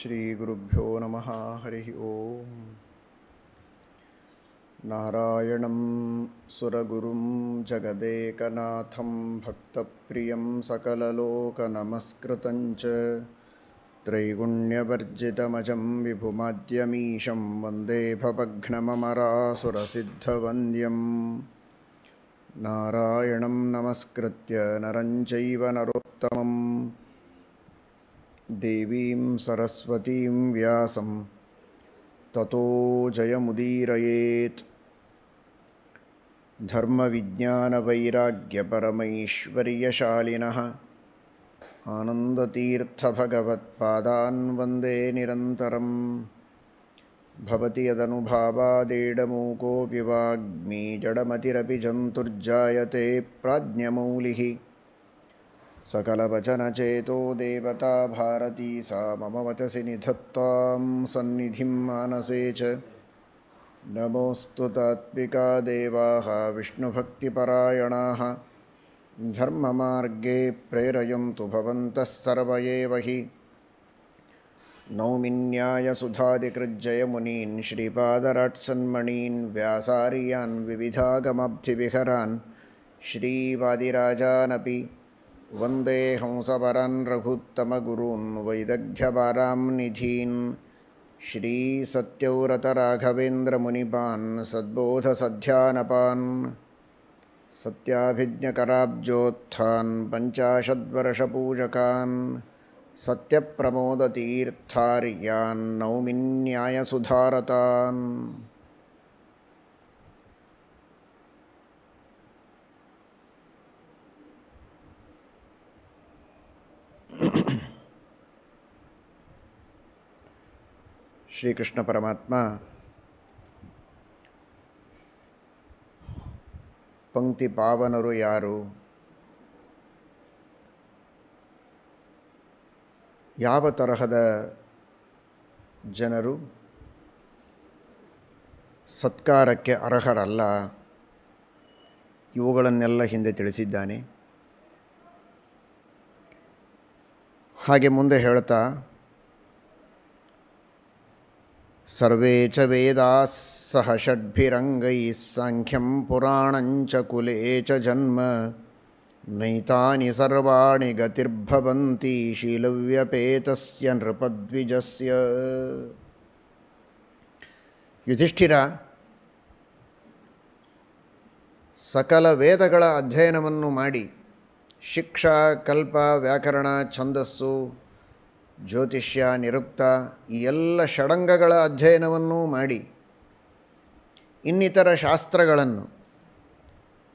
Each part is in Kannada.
श्रीगुरुभ्यो नमः हरिः ओम् नारायणं सुरगुरुं जगदेकनाथं भक्तप्रियं सकललोकनमस्कृतं च त्रैगुण्यवर्जितमजं वन्दे भवघ्नमरासुरसिद्धवन्द्यम् नारायणं नमस्कृत्य नरं चैव नरोत्तमम् देवीं सरस्वतीं व्यासं ततो जयमुदीरयेत् धर्मविज्ञानवैराग्यपरमैश्वर्यशालिनः आनन्दतीर्थभगवत्पादान् वन्दे निरन्तरं भवति यदनुभावादेडमूकोऽपि वाग्मी जडमतिरपि जन्तुर्जायते प्राज्ञमौलिः सकलवचनचेतो देवता भारती सा मम वचसि निधत्तां सन्निधिं मानसे च नमोऽस्तु तात्विका देवाः विष्णुभक्तिपरायणाः धर्ममार्गे प्रेरयं भवन्तः सर्व एव हि नौमिन्यायसुधादिकृज्जयमुनीन् श्रीपादराट्सन्मणीन् व्यासारियान् विविधागमब्धिविहरान् श्रीवादिराजानपि वन्दे हंसवरान् रघुत्तमगुरून् वैदग्ध्यवारां निधीन् श्रीसत्यव्रतराघवेन्द्रमुनिपान् सद्बोधसध्यानपान् सत्याभिज्ञकराब्जोत्थान् पञ्चाशद्वर्षपूजकान् नौमिन्याय नौमिन्यायसुधारतान् ಶ್ರೀಕೃಷ್ಣ ಪರಮಾತ್ಮ ಪಂಕ್ತಿ ಪಾವನರು ಯಾರು ಯಾವ ತರಹದ ಜನರು ಸತ್ಕಾರಕ್ಕೆ ಅರ್ಹರಲ್ಲ ಇವುಗಳನ್ನೆಲ್ಲ ಹಿಂದೆ ತಿಳಿಸಿದ್ದಾನೆ ಹಾಗೆ ಮುಂದೆ ಹೇಳ್ತಾ ಸರ್ವೇ ಚ ವೇದಾ ಸಹ ಷಡ್ಭಿರಂಗೈ ಸಾಂಖ್ಯಂ ಪುರಾಣಂಚ ಕುಲೇ ಚ ಜನ್ಮ ನೈತಾನಿ ಸರ್ವಾಣಿ ಗತಿರ್ಭವಂತಿ ಶೀಲವ್ಯಪೇತಸ್ಯ ನೃಪದ್ವಿಜಸ್ಯ ಯುಧಿಷ್ಠಿರ ಸಕಲ ವೇದಗಳ ಅಧ್ಯಯನವನ್ನು ಮಾಡಿ ಶಿಕ್ಷಾ ಕಲ್ಪ ವ್ಯಾಕರಣ ಛಂದಸ್ಸು ಜ್ಯೋತಿಷ್ಯ ನಿರುಕ್ತ ಈ ಎಲ್ಲ ಷಡಂಗಗಳ ಅಧ್ಯಯನವನ್ನೂ ಮಾಡಿ ಇನ್ನಿತರ ಶಾಸ್ತ್ರಗಳನ್ನು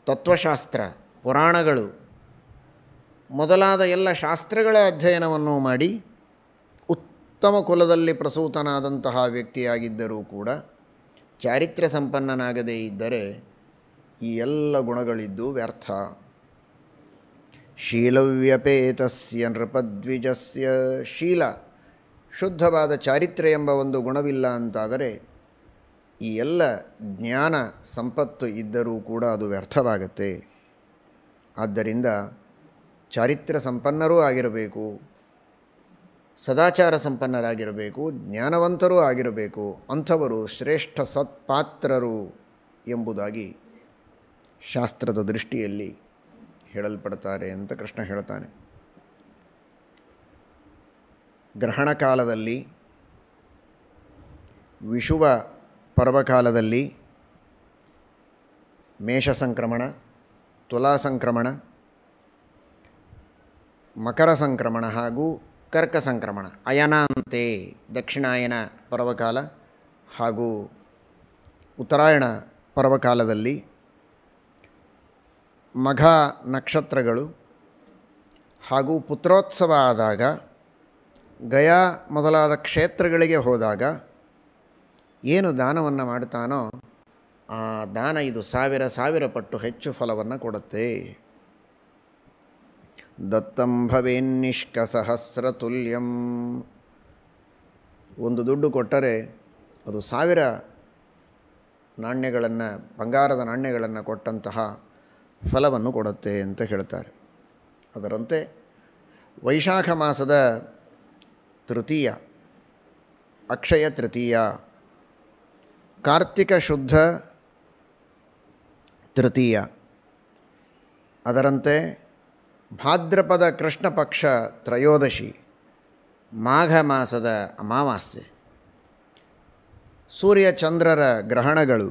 ತತ್ವಶಾಸ್ತ್ರ ಪುರಾಣಗಳು ಮೊದಲಾದ ಎಲ್ಲ ಶಾಸ್ತ್ರಗಳ ಅಧ್ಯಯನವನ್ನು ಮಾಡಿ ಉತ್ತಮ ಕುಲದಲ್ಲಿ ಪ್ರಸೂತನಾದಂತಹ ವ್ಯಕ್ತಿಯಾಗಿದ್ದರೂ ಕೂಡ ಚಾರಿತ್ರ್ಯ ಸಂಪನ್ನನಾಗದೇ ಇದ್ದರೆ ಈ ಎಲ್ಲ ಗುಣಗಳಿದ್ದು ವ್ಯರ್ಥ ಶೀಲವ್ಯಪೇತಸ್ಯ ನೃಪದ್ವಿಜಸ್ಯ ಶೀಲ ಶುದ್ಧವಾದ ಚಾರಿತ್ರ್ಯ ಎಂಬ ಒಂದು ಗುಣವಿಲ್ಲ ಅಂತಾದರೆ ಈ ಎಲ್ಲ ಜ್ಞಾನ ಸಂಪತ್ತು ಇದ್ದರೂ ಕೂಡ ಅದು ವ್ಯರ್ಥವಾಗುತ್ತೆ ಆದ್ದರಿಂದ ಚಾರಿತ್ರ ಸಂಪನ್ನರೂ ಆಗಿರಬೇಕು ಸದಾಚಾರ ಸಂಪನ್ನರಾಗಿರಬೇಕು ಜ್ಞಾನವಂತರೂ ಆಗಿರಬೇಕು ಅಂಥವರು ಶ್ರೇಷ್ಠ ಸತ್ಪಾತ್ರರು ಎಂಬುದಾಗಿ ಶಾಸ್ತ್ರದ ದೃಷ್ಟಿಯಲ್ಲಿ ಹೇಳಲ್ಪಡ್ತಾರೆ ಅಂತ ಕೃಷ್ಣ ಹೇಳ್ತಾನೆ ಗ್ರಹಣ ಕಾಲದಲ್ಲಿ ವಿಷುವ ಪರ್ವಕಾಲದಲ್ಲಿ ಮೇಷ ಸಂಕ್ರಮಣ ತುಲಾ ಸಂಕ್ರಮಣ ಮಕರ ಸಂಕ್ರಮಣ ಹಾಗೂ ಕರ್ಕ ಸಂಕ್ರಮಣ ಅಯನಾಂತೆ ದಕ್ಷಿಣಾಯನ ಪರ್ವಕಾಲ ಹಾಗೂ ಉತ್ತರಾಯಣ ಪರ್ವಕಾಲದಲ್ಲಿ ಮಘ ನಕ್ಷತ್ರಗಳು ಹಾಗೂ ಪುತ್ರೋತ್ಸವ ಆದಾಗ ಗಯಾ ಮೊದಲಾದ ಕ್ಷೇತ್ರಗಳಿಗೆ ಹೋದಾಗ ಏನು ದಾನವನ್ನು ಮಾಡುತ್ತಾನೋ ಆ ದಾನ ಇದು ಸಾವಿರ ಸಾವಿರ ಪಟ್ಟು ಹೆಚ್ಚು ಫಲವನ್ನು ಕೊಡುತ್ತೆ ದತ್ತಂ ಸಹಸ್ರ ತುಲ್ಯಂ ಒಂದು ದುಡ್ಡು ಕೊಟ್ಟರೆ ಅದು ಸಾವಿರ ನಾಣ್ಯಗಳನ್ನು ಬಂಗಾರದ ನಾಣ್ಯಗಳನ್ನು ಕೊಟ್ಟಂತಹ ಫಲವನ್ನು ಕೊಡುತ್ತೆ ಅಂತ ಹೇಳ್ತಾರೆ ಅದರಂತೆ ವೈಶಾಖ ಮಾಸದ ತೃತೀಯ ಅಕ್ಷಯ ತೃತೀಯ ಕಾರ್ತಿಕ ಶುದ್ಧ ತೃತೀಯ ಅದರಂತೆ ಭಾದ್ರಪದ ಕೃಷ್ಣ ಪಕ್ಷ ತ್ರಯೋದಶಿ ಮಾಘ ಮಾಸದ ಅಮಾವಾಸ್ಯೆ ಸೂರ್ಯ ಚಂದ್ರರ ಗ್ರಹಣಗಳು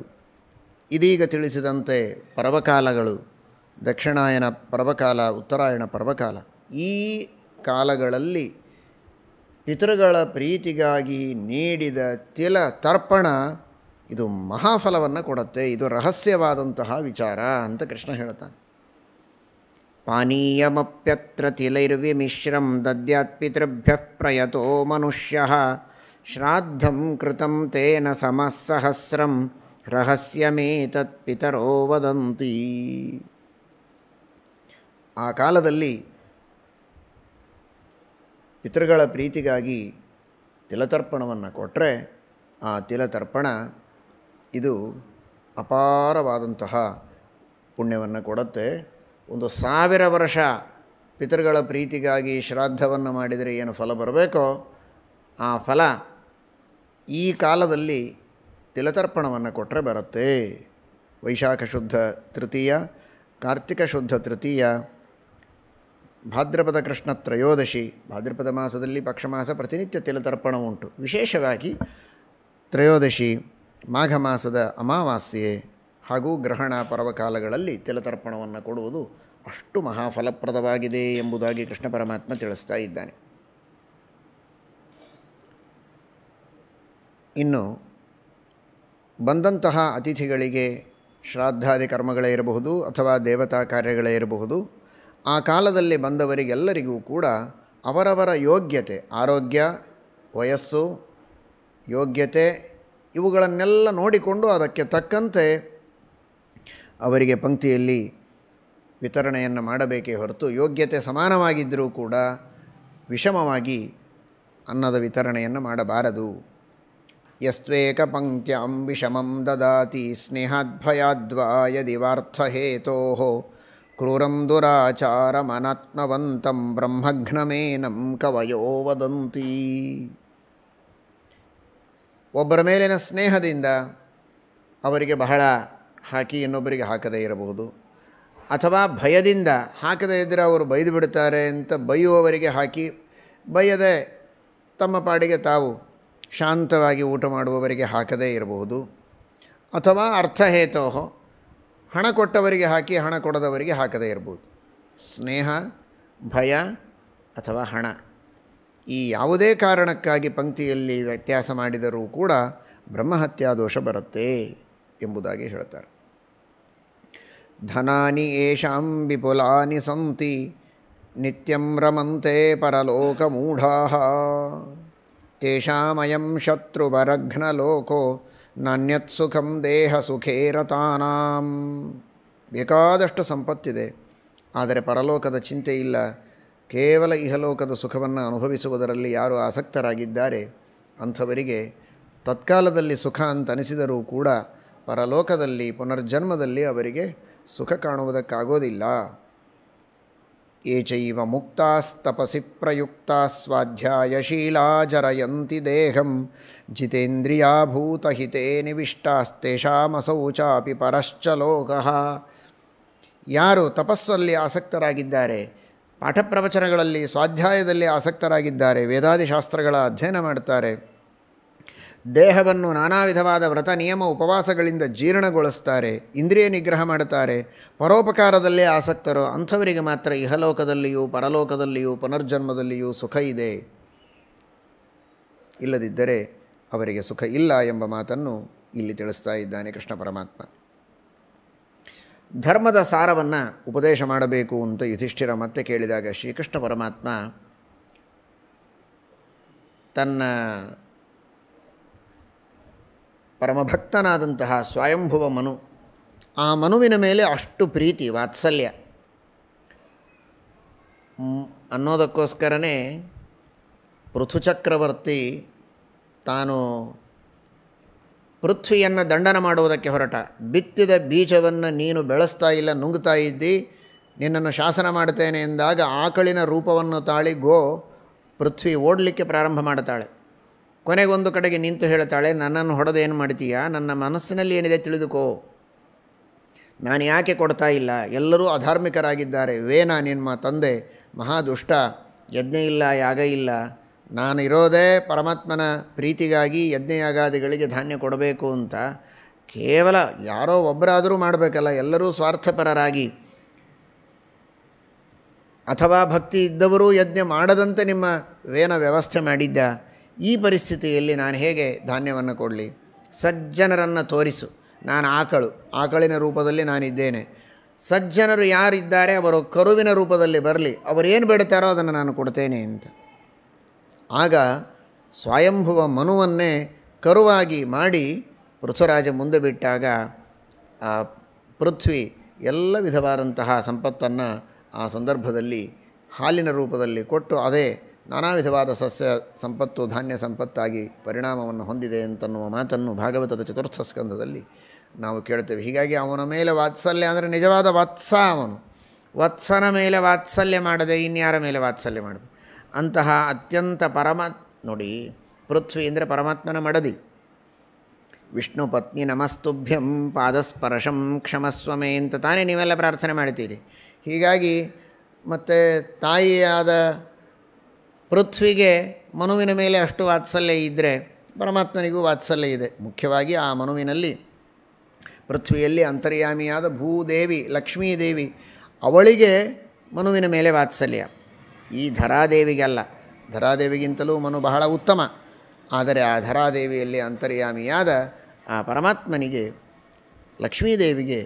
ಇದೀಗ ತಿಳಿಸಿದಂತೆ ಪರ್ವಕಾಲಗಳು ದಕ್ಷಿಣಾಯನ ಪರ್ವಕಾಲ ಉತ್ತರಾಯಣ ಪರ್ವಕಾಲ ಈ ಕಾಲಗಳಲ್ಲಿ ಪಿತೃಗಳ ಪ್ರೀತಿಗಾಗಿ ನೀಡಿದ ತಿಲ ತರ್ಪಣ ಇದು ಮಹಾಫಲವನ್ನು ಕೊಡುತ್ತೆ ಇದು ರಹಸ್ಯವಾದಂತಹ ವಿಚಾರ ಅಂತ ಕೃಷ್ಣ ಹೇಳ್ತಾನೆ ಪಾನೀಯಮಪ್ಯತ್ರ ತಿಲೈರ್ವಿಮಿಶ್ರಂ ಪಿತೃಭ್ಯ ಪ್ರಯತೋ ಮನುಷ್ಯ ಶ್ರಾದ್ದಂ ಕೃತಂ ತೇನ ಸಮಸಹಸ್ರಂ ರಹಸ್ಯಮೇತತ್ಪಿತರೋ ವದಂತಿ ಆ ಕಾಲದಲ್ಲಿ ಪಿತೃಗಳ ಪ್ರೀತಿಗಾಗಿ ತಿಲತರ್ಪಣವನ್ನು ಕೊಟ್ಟರೆ ಆ ತಿಲತರ್ಪಣ ಇದು ಅಪಾರವಾದಂತಹ ಪುಣ್ಯವನ್ನು ಕೊಡುತ್ತೆ ಒಂದು ಸಾವಿರ ವರ್ಷ ಪಿತೃಗಳ ಪ್ರೀತಿಗಾಗಿ ಶ್ರಾದ್ದವನ್ನು ಮಾಡಿದರೆ ಏನು ಫಲ ಬರಬೇಕೋ ಆ ಫಲ ಈ ಕಾಲದಲ್ಲಿ ತಿಲತರ್ಪಣವನ್ನು ಕೊಟ್ಟರೆ ಬರುತ್ತೆ ವೈಶಾಖ ಶುದ್ಧ ತೃತೀಯ ಕಾರ್ತಿಕ ಶುದ್ಧ ತೃತೀಯ ಭಾದ್ರಪದ ಕೃಷ್ಣ ತ್ರಯೋದಶಿ ಭಾದ್ರಪದ ಮಾಸದಲ್ಲಿ ಪಕ್ಷಮಾಸ ಪ್ರತಿನಿತ್ಯ ತಿಲತರ್ಪಣ ಉಂಟು ವಿಶೇಷವಾಗಿ ತ್ರಯೋದಶಿ ಮಾಘ ಮಾಸದ ಅಮಾವಾಸ್ಯೆ ಹಾಗೂ ಗ್ರಹಣ ಪರ್ವಕಾಲಗಳಲ್ಲಿ ತಿಲತರ್ಪಣವನ್ನು ಕೊಡುವುದು ಅಷ್ಟು ಮಹಾಫಲಪ್ರದವಾಗಿದೆ ಎಂಬುದಾಗಿ ಕೃಷ್ಣ ಪರಮಾತ್ಮ ತಿಳಿಸ್ತಾ ಇದ್ದಾನೆ ಇನ್ನು ಬಂದಂತಹ ಅತಿಥಿಗಳಿಗೆ ಶ್ರಾದ್ದಾದಿ ಕರ್ಮಗಳೇ ಇರಬಹುದು ಅಥವಾ ದೇವತಾ ಕಾರ್ಯಗಳೇ ಇರಬಹುದು ಆ ಕಾಲದಲ್ಲಿ ಬಂದವರಿಗೆಲ್ಲರಿಗೂ ಕೂಡ ಅವರವರ ಯೋಗ್ಯತೆ ಆರೋಗ್ಯ ವಯಸ್ಸು ಯೋಗ್ಯತೆ ಇವುಗಳನ್ನೆಲ್ಲ ನೋಡಿಕೊಂಡು ಅದಕ್ಕೆ ತಕ್ಕಂತೆ ಅವರಿಗೆ ಪಂಕ್ತಿಯಲ್ಲಿ ವಿತರಣೆಯನ್ನು ಮಾಡಬೇಕೇ ಹೊರತು ಯೋಗ್ಯತೆ ಸಮಾನವಾಗಿದ್ದರೂ ಕೂಡ ವಿಷಮವಾಗಿ ಅನ್ನದ ವಿತರಣೆಯನ್ನು ಮಾಡಬಾರದು ಯಸ್ವೇಕ ಪಂಕ್ತ್ಯಂ ವಿಷಮಂ ದದಾತಿ ಸ್ನೇಹಾದ್ಭಯಾದ್ವಾ ಯದಿ ವಾರ್ಥಹೇತೋ ಕ್ರೂರಂ ದುರಾಚಾರಮನಾತ್ಮವಂತಂ ಬ್ರಹ್ಮಘ್ನಮೇನಂ ಕವಯೋ ವದಂತಿ ಒಬ್ಬರ ಮೇಲಿನ ಸ್ನೇಹದಿಂದ ಅವರಿಗೆ ಬಹಳ ಹಾಕಿ ಇನ್ನೊಬ್ಬರಿಗೆ ಹಾಕದೇ ಇರಬಹುದು ಅಥವಾ ಭಯದಿಂದ ಹಾಕದೇ ಇದ್ದರೆ ಅವರು ಬೈದು ಬಿಡ್ತಾರೆ ಅಂತ ಬೈಯುವವರಿಗೆ ಹಾಕಿ ಬೈಯದೆ ತಮ್ಮ ಪಾಡಿಗೆ ತಾವು ಶಾಂತವಾಗಿ ಊಟ ಮಾಡುವವರಿಗೆ ಹಾಕದೇ ಇರಬಹುದು ಅಥವಾ ಅರ್ಥಹೇತೋಹೋ ಹಣ ಕೊಟ್ಟವರಿಗೆ ಹಾಕಿ ಹಣ ಕೊಡದವರಿಗೆ ಹಾಕದೇ ಇರ್ಬೋದು ಸ್ನೇಹ ಭಯ ಅಥವಾ ಹಣ ಈ ಯಾವುದೇ ಕಾರಣಕ್ಕಾಗಿ ಪಂಕ್ತಿಯಲ್ಲಿ ವ್ಯತ್ಯಾಸ ಮಾಡಿದರೂ ಕೂಡ ಬ್ರಹ್ಮಹತ್ಯಾ ದೋಷ ಬರುತ್ತೆ ಎಂಬುದಾಗಿ ಹೇಳ್ತಾರೆ ಧನಾನಿ ಯಶಾಂ ವಿಪುಲಾನಿ ಸಂತಿ ನಿತ್ಯಂ ರಮಂತೆ ಪರಲೋಕ ಮೂಢಾ ತೇಷಾಮಯಂ ಲೋಕೋ ನಾಣ್ಯತ್ ಸುಖಂ ದೇಹ ಸುಖೇ ಬೇಕಾದಷ್ಟು ಸಂಪತ್ತಿದೆ ಆದರೆ ಪರಲೋಕದ ಚಿಂತೆ ಇಲ್ಲ ಕೇವಲ ಇಹಲೋಕದ ಸುಖವನ್ನು ಅನುಭವಿಸುವುದರಲ್ಲಿ ಯಾರು ಆಸಕ್ತರಾಗಿದ್ದಾರೆ ಅಂಥವರಿಗೆ ತತ್ಕಾಲದಲ್ಲಿ ಸುಖ ಅಂತನಿಸಿದರೂ ಕೂಡ ಪರಲೋಕದಲ್ಲಿ ಪುನರ್ಜನ್ಮದಲ್ಲಿ ಅವರಿಗೆ ಸುಖ ಕಾಣುವುದಕ್ಕಾಗೋದಿಲ್ಲ ಏಚೈವ ಚೈವ ಪ್ರಯುಕ್ತ ಪ್ರಯುಕ್ತಾ ದೇಹಂ ಜಿತೇಂದ್ರಿಯಾಭೂತಹಿತೇ ನಿವಿಷ್ಟಾಸ್ತೇಷಾಮಸೌ ಚಾಪಿ ಪರಶ್ಚ ಲೋಕಃ ಯಾರು ತಪಸ್ಸಲ್ಲಿ ಆಸಕ್ತರಾಗಿದ್ದಾರೆ ಪಾಠ ಪ್ರವಚನಗಳಲ್ಲಿ ಸ್ವಾಧ್ಯಾಯದಲ್ಲಿ ಆಸಕ್ತರಾಗಿದ್ದಾರೆ ವೇದಾದಿಶಾಸ್ತ್ರಗಳ ಅಧ್ಯಯನ ಮಾಡ್ತಾರೆ ದೇಹವನ್ನು ನಾನಾ ವಿಧವಾದ ವ್ರತ ನಿಯಮ ಉಪವಾಸಗಳಿಂದ ಜೀರ್ಣಗೊಳಿಸ್ತಾರೆ ಇಂದ್ರಿಯ ನಿಗ್ರಹ ಮಾಡುತ್ತಾರೆ ಪರೋಪಕಾರದಲ್ಲೇ ಆಸಕ್ತರು ಅಂಥವರಿಗೆ ಮಾತ್ರ ಇಹಲೋಕದಲ್ಲಿಯೂ ಪರಲೋಕದಲ್ಲಿಯೂ ಪುನರ್ಜನ್ಮದಲ್ಲಿಯೂ ಸುಖ ಇದೆ ಇಲ್ಲದಿದ್ದರೆ ಅವರಿಗೆ ಸುಖ ಇಲ್ಲ ಎಂಬ ಮಾತನ್ನು ಇಲ್ಲಿ ತಿಳಿಸ್ತಾ ಇದ್ದಾನೆ ಕೃಷ್ಣ ಪರಮಾತ್ಮ ಧರ್ಮದ ಸಾರವನ್ನು ಉಪದೇಶ ಮಾಡಬೇಕು ಅಂತ ಯುಧಿಷ್ಠಿರ ಮತ್ತೆ ಕೇಳಿದಾಗ ಶ್ರೀಕೃಷ್ಣ ಪರಮಾತ್ಮ ತನ್ನ ಪರಮಭಕ್ತನಾದಂತಹ ಸ್ವಯಂಭುವ ಮನು ಆ ಮನುವಿನ ಮೇಲೆ ಅಷ್ಟು ಪ್ರೀತಿ ವಾತ್ಸಲ್ಯ ಅನ್ನೋದಕ್ಕೋಸ್ಕರನೇ ಚಕ್ರವರ್ತಿ ತಾನು ಪೃಥ್ವಿಯನ್ನು ದಂಡನ ಮಾಡುವುದಕ್ಕೆ ಹೊರಟ ಬಿತ್ತಿದ ಬೀಜವನ್ನು ನೀನು ಬೆಳೆಸ್ತಾ ಇಲ್ಲ ನುಂಗ್ತಾ ಇದ್ದಿ ನಿನ್ನನ್ನು ಶಾಸನ ಮಾಡ್ತೇನೆ ಎಂದಾಗ ಆಕಳಿನ ರೂಪವನ್ನು ತಾಳಿ ಗೋ ಪೃಥ್ವಿ ಓಡಲಿಕ್ಕೆ ಪ್ರಾರಂಭ ಮಾಡ್ತಾಳೆ ಕೊನೆಗೊಂದು ಕಡೆಗೆ ನಿಂತು ಹೇಳ್ತಾಳೆ ನನ್ನನ್ನು ಹೊಡೆದು ಏನು ಮಾಡ್ತೀಯಾ ನನ್ನ ಮನಸ್ಸಿನಲ್ಲಿ ಏನಿದೆ ತಿಳಿದುಕೋ ನಾನು ಯಾಕೆ ಕೊಡ್ತಾ ಇಲ್ಲ ಎಲ್ಲರೂ ಅಧಾರ್ಮಿಕರಾಗಿದ್ದಾರೆ ವೇನ ನಿಮ್ಮ ತಂದೆ ಮಹಾದುಷ್ಟ ಯಜ್ಞ ಇಲ್ಲ ಯಾಗ ಇಲ್ಲ ನಾನು ಇರೋದೇ ಪರಮಾತ್ಮನ ಪ್ರೀತಿಗಾಗಿ ಯಜ್ಞ ಯಾಗಾದಿಗಳಿಗೆ ಧಾನ್ಯ ಕೊಡಬೇಕು ಅಂತ ಕೇವಲ ಯಾರೋ ಒಬ್ಬರಾದರೂ ಮಾಡಬೇಕಲ್ಲ ಎಲ್ಲರೂ ಸ್ವಾರ್ಥಪರರಾಗಿ ಅಥವಾ ಭಕ್ತಿ ಇದ್ದವರೂ ಯಜ್ಞ ಮಾಡದಂತೆ ನಿಮ್ಮ ವೇನ ವ್ಯವಸ್ಥೆ ಮಾಡಿದ್ದ ಈ ಪರಿಸ್ಥಿತಿಯಲ್ಲಿ ನಾನು ಹೇಗೆ ಧಾನ್ಯವನ್ನು ಕೊಡಲಿ ಸಜ್ಜನರನ್ನು ತೋರಿಸು ನಾನು ಆಕಳು ಆಕಳಿನ ರೂಪದಲ್ಲಿ ನಾನಿದ್ದೇನೆ ಸಜ್ಜನರು ಯಾರಿದ್ದಾರೆ ಅವರು ಕರುವಿನ ರೂಪದಲ್ಲಿ ಬರಲಿ ಅವರೇನು ಏನು ಬೇಡುತ್ತಾರೋ ಅದನ್ನು ನಾನು ಕೊಡ್ತೇನೆ ಅಂತ ಆಗ ಸ್ವಯಂಭುವ ಮನುವನ್ನೇ ಕರುವಾಗಿ ಮಾಡಿ ಪೃಥ್ವರಾಜ ಮುಂದೆ ಬಿಟ್ಟಾಗ ಆ ಪೃಥ್ವಿ ಎಲ್ಲ ವಿಧವಾದಂತಹ ಸಂಪತ್ತನ್ನು ಆ ಸಂದರ್ಭದಲ್ಲಿ ಹಾಲಿನ ರೂಪದಲ್ಲಿ ಕೊಟ್ಟು ಅದೇ ನಾನಾ ವಿಧವಾದ ಸಸ್ಯ ಸಂಪತ್ತು ಧಾನ್ಯ ಸಂಪತ್ತಾಗಿ ಪರಿಣಾಮವನ್ನು ಹೊಂದಿದೆ ಅಂತನ್ನುವ ಮಾತನ್ನು ಭಾಗವತದ ಚತುರ್ಥ ಸ್ಕಂಧದಲ್ಲಿ ನಾವು ಕೇಳ್ತೇವೆ ಹೀಗಾಗಿ ಅವನ ಮೇಲೆ ವಾತ್ಸಲ್ಯ ಅಂದರೆ ನಿಜವಾದ ವತ್ಸ ಅವನು ವತ್ಸನ ಮೇಲೆ ವಾತ್ಸಲ್ಯ ಮಾಡದೆ ಇನ್ಯಾರ ಮೇಲೆ ವಾತ್ಸಲ್ಯ ಮಾಡಿದೆ ಅಂತಹ ಅತ್ಯಂತ ಪರಮ ನೋಡಿ ಪೃಥ್ವಿ ಅಂದರೆ ಪರಮಾತ್ಮನ ಮಡದಿ ವಿಷ್ಣು ಪತ್ನಿ ನಮಸ್ತುಭ್ಯಂ ಪಾದಸ್ಪರ್ಶಂ ಕ್ಷಮಸ್ವಮೆ ಅಂತ ತಾನೇ ನೀವೆಲ್ಲ ಪ್ರಾರ್ಥನೆ ಮಾಡ್ತೀರಿ ಹೀಗಾಗಿ ಮತ್ತು ತಾಯಿಯಾದ ಪೃಥ್ವಿಗೆ ಮನುವಿನ ಮೇಲೆ ಅಷ್ಟು ವಾತ್ಸಲ್ಯ ಇದ್ದರೆ ಪರಮಾತ್ಮನಿಗೂ ವಾತ್ಸಲ್ಯ ಇದೆ ಮುಖ್ಯವಾಗಿ ಆ ಮನುವಿನಲ್ಲಿ ಪೃಥ್ವಿಯಲ್ಲಿ ಅಂತರ್ಯಾಮಿಯಾದ ಭೂದೇವಿ ಲಕ್ಷ್ಮೀದೇವಿ ಅವಳಿಗೆ ಮನುವಿನ ಮೇಲೆ ವಾತ್ಸಲ್ಯ ಈ ಧರಾದೇವಿಗಲ್ಲ ಧರಾದೇವಿಗಿಂತಲೂ ಮನು ಬಹಳ ಉತ್ತಮ ಆದರೆ ಆ ಧರಾದೇವಿಯಲ್ಲಿ ಅಂತರ್ಯಾಮಿಯಾದ ಆ ಪರಮಾತ್ಮನಿಗೆ ಲಕ್ಷ್ಮೀದೇವಿಗೆ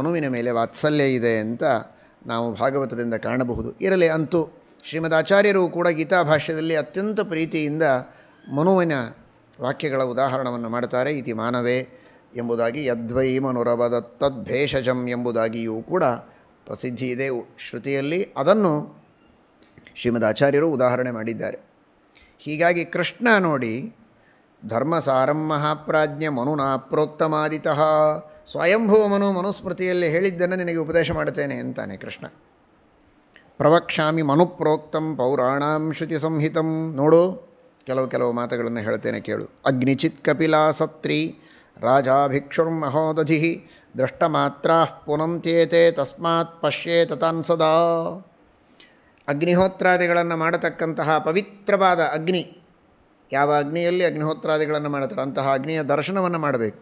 ಮನುವಿನ ಮೇಲೆ ವಾತ್ಸಲ್ಯ ಇದೆ ಅಂತ ನಾವು ಭಾಗವತದಿಂದ ಕಾಣಬಹುದು ಇರಲಿ ಅಂತೂ ಶ್ರೀಮದ್ ಆಚಾರ್ಯರು ಕೂಡ ಭಾಷ್ಯದಲ್ಲಿ ಅತ್ಯಂತ ಪ್ರೀತಿಯಿಂದ ಮನುವಿನ ವಾಕ್ಯಗಳ ಉದಾಹರಣವನ್ನು ಮಾಡ್ತಾರೆ ಇತಿ ಮಾನವೇ ಎಂಬುದಾಗಿ ಯದ್ವೈ ಮನುರವದ ತದ್ಭೇಷಜಂ ಎಂಬುದಾಗಿಯೂ ಕೂಡ ಪ್ರಸಿದ್ಧಿ ಇದೆ ಶ್ರುತಿಯಲ್ಲಿ ಅದನ್ನು ಶ್ರೀಮದ್ ಆಚಾರ್ಯರು ಉದಾಹರಣೆ ಮಾಡಿದ್ದಾರೆ ಹೀಗಾಗಿ ಕೃಷ್ಣ ನೋಡಿ ಧರ್ಮಸಾರಂ ಮಹಾಪ್ರಾಜ್ಞ ಮನುನಾ ಸ್ವಯಂಭವ ಸ್ವಯಂಭೂ ಮನು ಮನುಸ್ಮೃತಿಯಲ್ಲಿ ಹೇಳಿದ್ದನ್ನು ನಿನಗೆ ಉಪದೇಶ ಮಾಡುತ್ತೇನೆ ಅಂತಾನೆ ಕೃಷ್ಣ ಪ್ರವಕ್ಷಾಮಿ ಮನುಪ್ರೋಕ್ತಂ ಪೌರಾಣಾಂ ಶ್ರುತಿ ಸಂಹಿತಂ ನೋಡು ಕೆಲವು ಕೆಲವು ಮಾತುಗಳನ್ನು ಹೇಳ್ತೇನೆ ಕೇಳು ಅಗ್ನಿಚಿತ್ ಕಪಿಲಾಸತ್ರಿ ಮಹೋದಧಿ ದೃಷ್ಟಮಾತ್ರ ಪುನಂತ್ಯೇತೆ ತಸ್ಮಾತ್ ಪಶ್ಯೇ ತತಾನ್ ಸದಾ ಅಗ್ನಿಹೋತ್ರಾದಿಗಳನ್ನು ಮಾಡತಕ್ಕಂತಹ ಪವಿತ್ರವಾದ ಅಗ್ನಿ ಯಾವ ಅಗ್ನಿಯಲ್ಲಿ ಅಗ್ನಿಹೋತ್ರಾದಿಗಳನ್ನು ಮಾಡುತ್ತಾರೆ ಅಂತಹ ಅಗ್ನಿಯ ದರ್ಶನವನ್ನು ಮಾಡಬೇಕು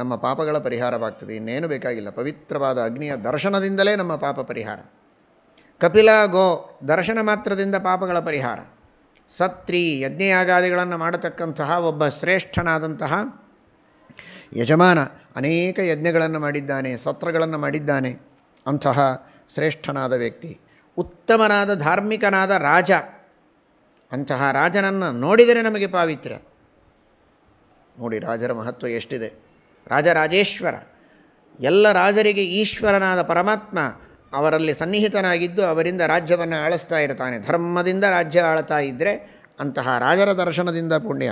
ನಮ್ಮ ಪಾಪಗಳ ಪರಿಹಾರವಾಗ್ತದೆ ಇನ್ನೇನು ಬೇಕಾಗಿಲ್ಲ ಪವಿತ್ರವಾದ ಅಗ್ನಿಯ ದರ್ಶನದಿಂದಲೇ ನಮ್ಮ ಪಾಪ ಪರಿಹಾರ ಕಪಿಲ ಗೋ ದರ್ಶನ ಮಾತ್ರದಿಂದ ಪಾಪಗಳ ಪರಿಹಾರ ಸತ್ರಿ ಯಜ್ಞಯಾಗಾದಿಗಳನ್ನು ಮಾಡತಕ್ಕಂತಹ ಒಬ್ಬ ಶ್ರೇಷ್ಠನಾದಂತಹ ಯಜಮಾನ ಅನೇಕ ಯಜ್ಞಗಳನ್ನು ಮಾಡಿದ್ದಾನೆ ಸತ್ರಗಳನ್ನು ಮಾಡಿದ್ದಾನೆ ಅಂತಹ ಶ್ರೇಷ್ಠನಾದ ವ್ಯಕ್ತಿ ಉತ್ತಮನಾದ ಧಾರ್ಮಿಕನಾದ ರಾಜ ಅಂತಹ ರಾಜನನ್ನು ನೋಡಿದರೆ ನಮಗೆ ಪಾವಿತ್ರ್ಯ ನೋಡಿ ರಾಜರ ಮಹತ್ವ ಎಷ್ಟಿದೆ ರಾಜರಾಜೇಶ್ವರ ಎಲ್ಲ ರಾಜರಿಗೆ ಈಶ್ವರನಾದ ಪರಮಾತ್ಮ ಅವರಲ್ಲಿ ಸನ್ನಿಹಿತನಾಗಿದ್ದು ಅವರಿಂದ ರಾಜ್ಯವನ್ನು ಆಳಿಸ್ತಾ ಇರ್ತಾನೆ ಧರ್ಮದಿಂದ ರಾಜ್ಯ ಆಳ್ತಾ ಇದ್ದರೆ ಅಂತಹ ರಾಜರ ದರ್ಶನದಿಂದ ಪುಣ್ಯ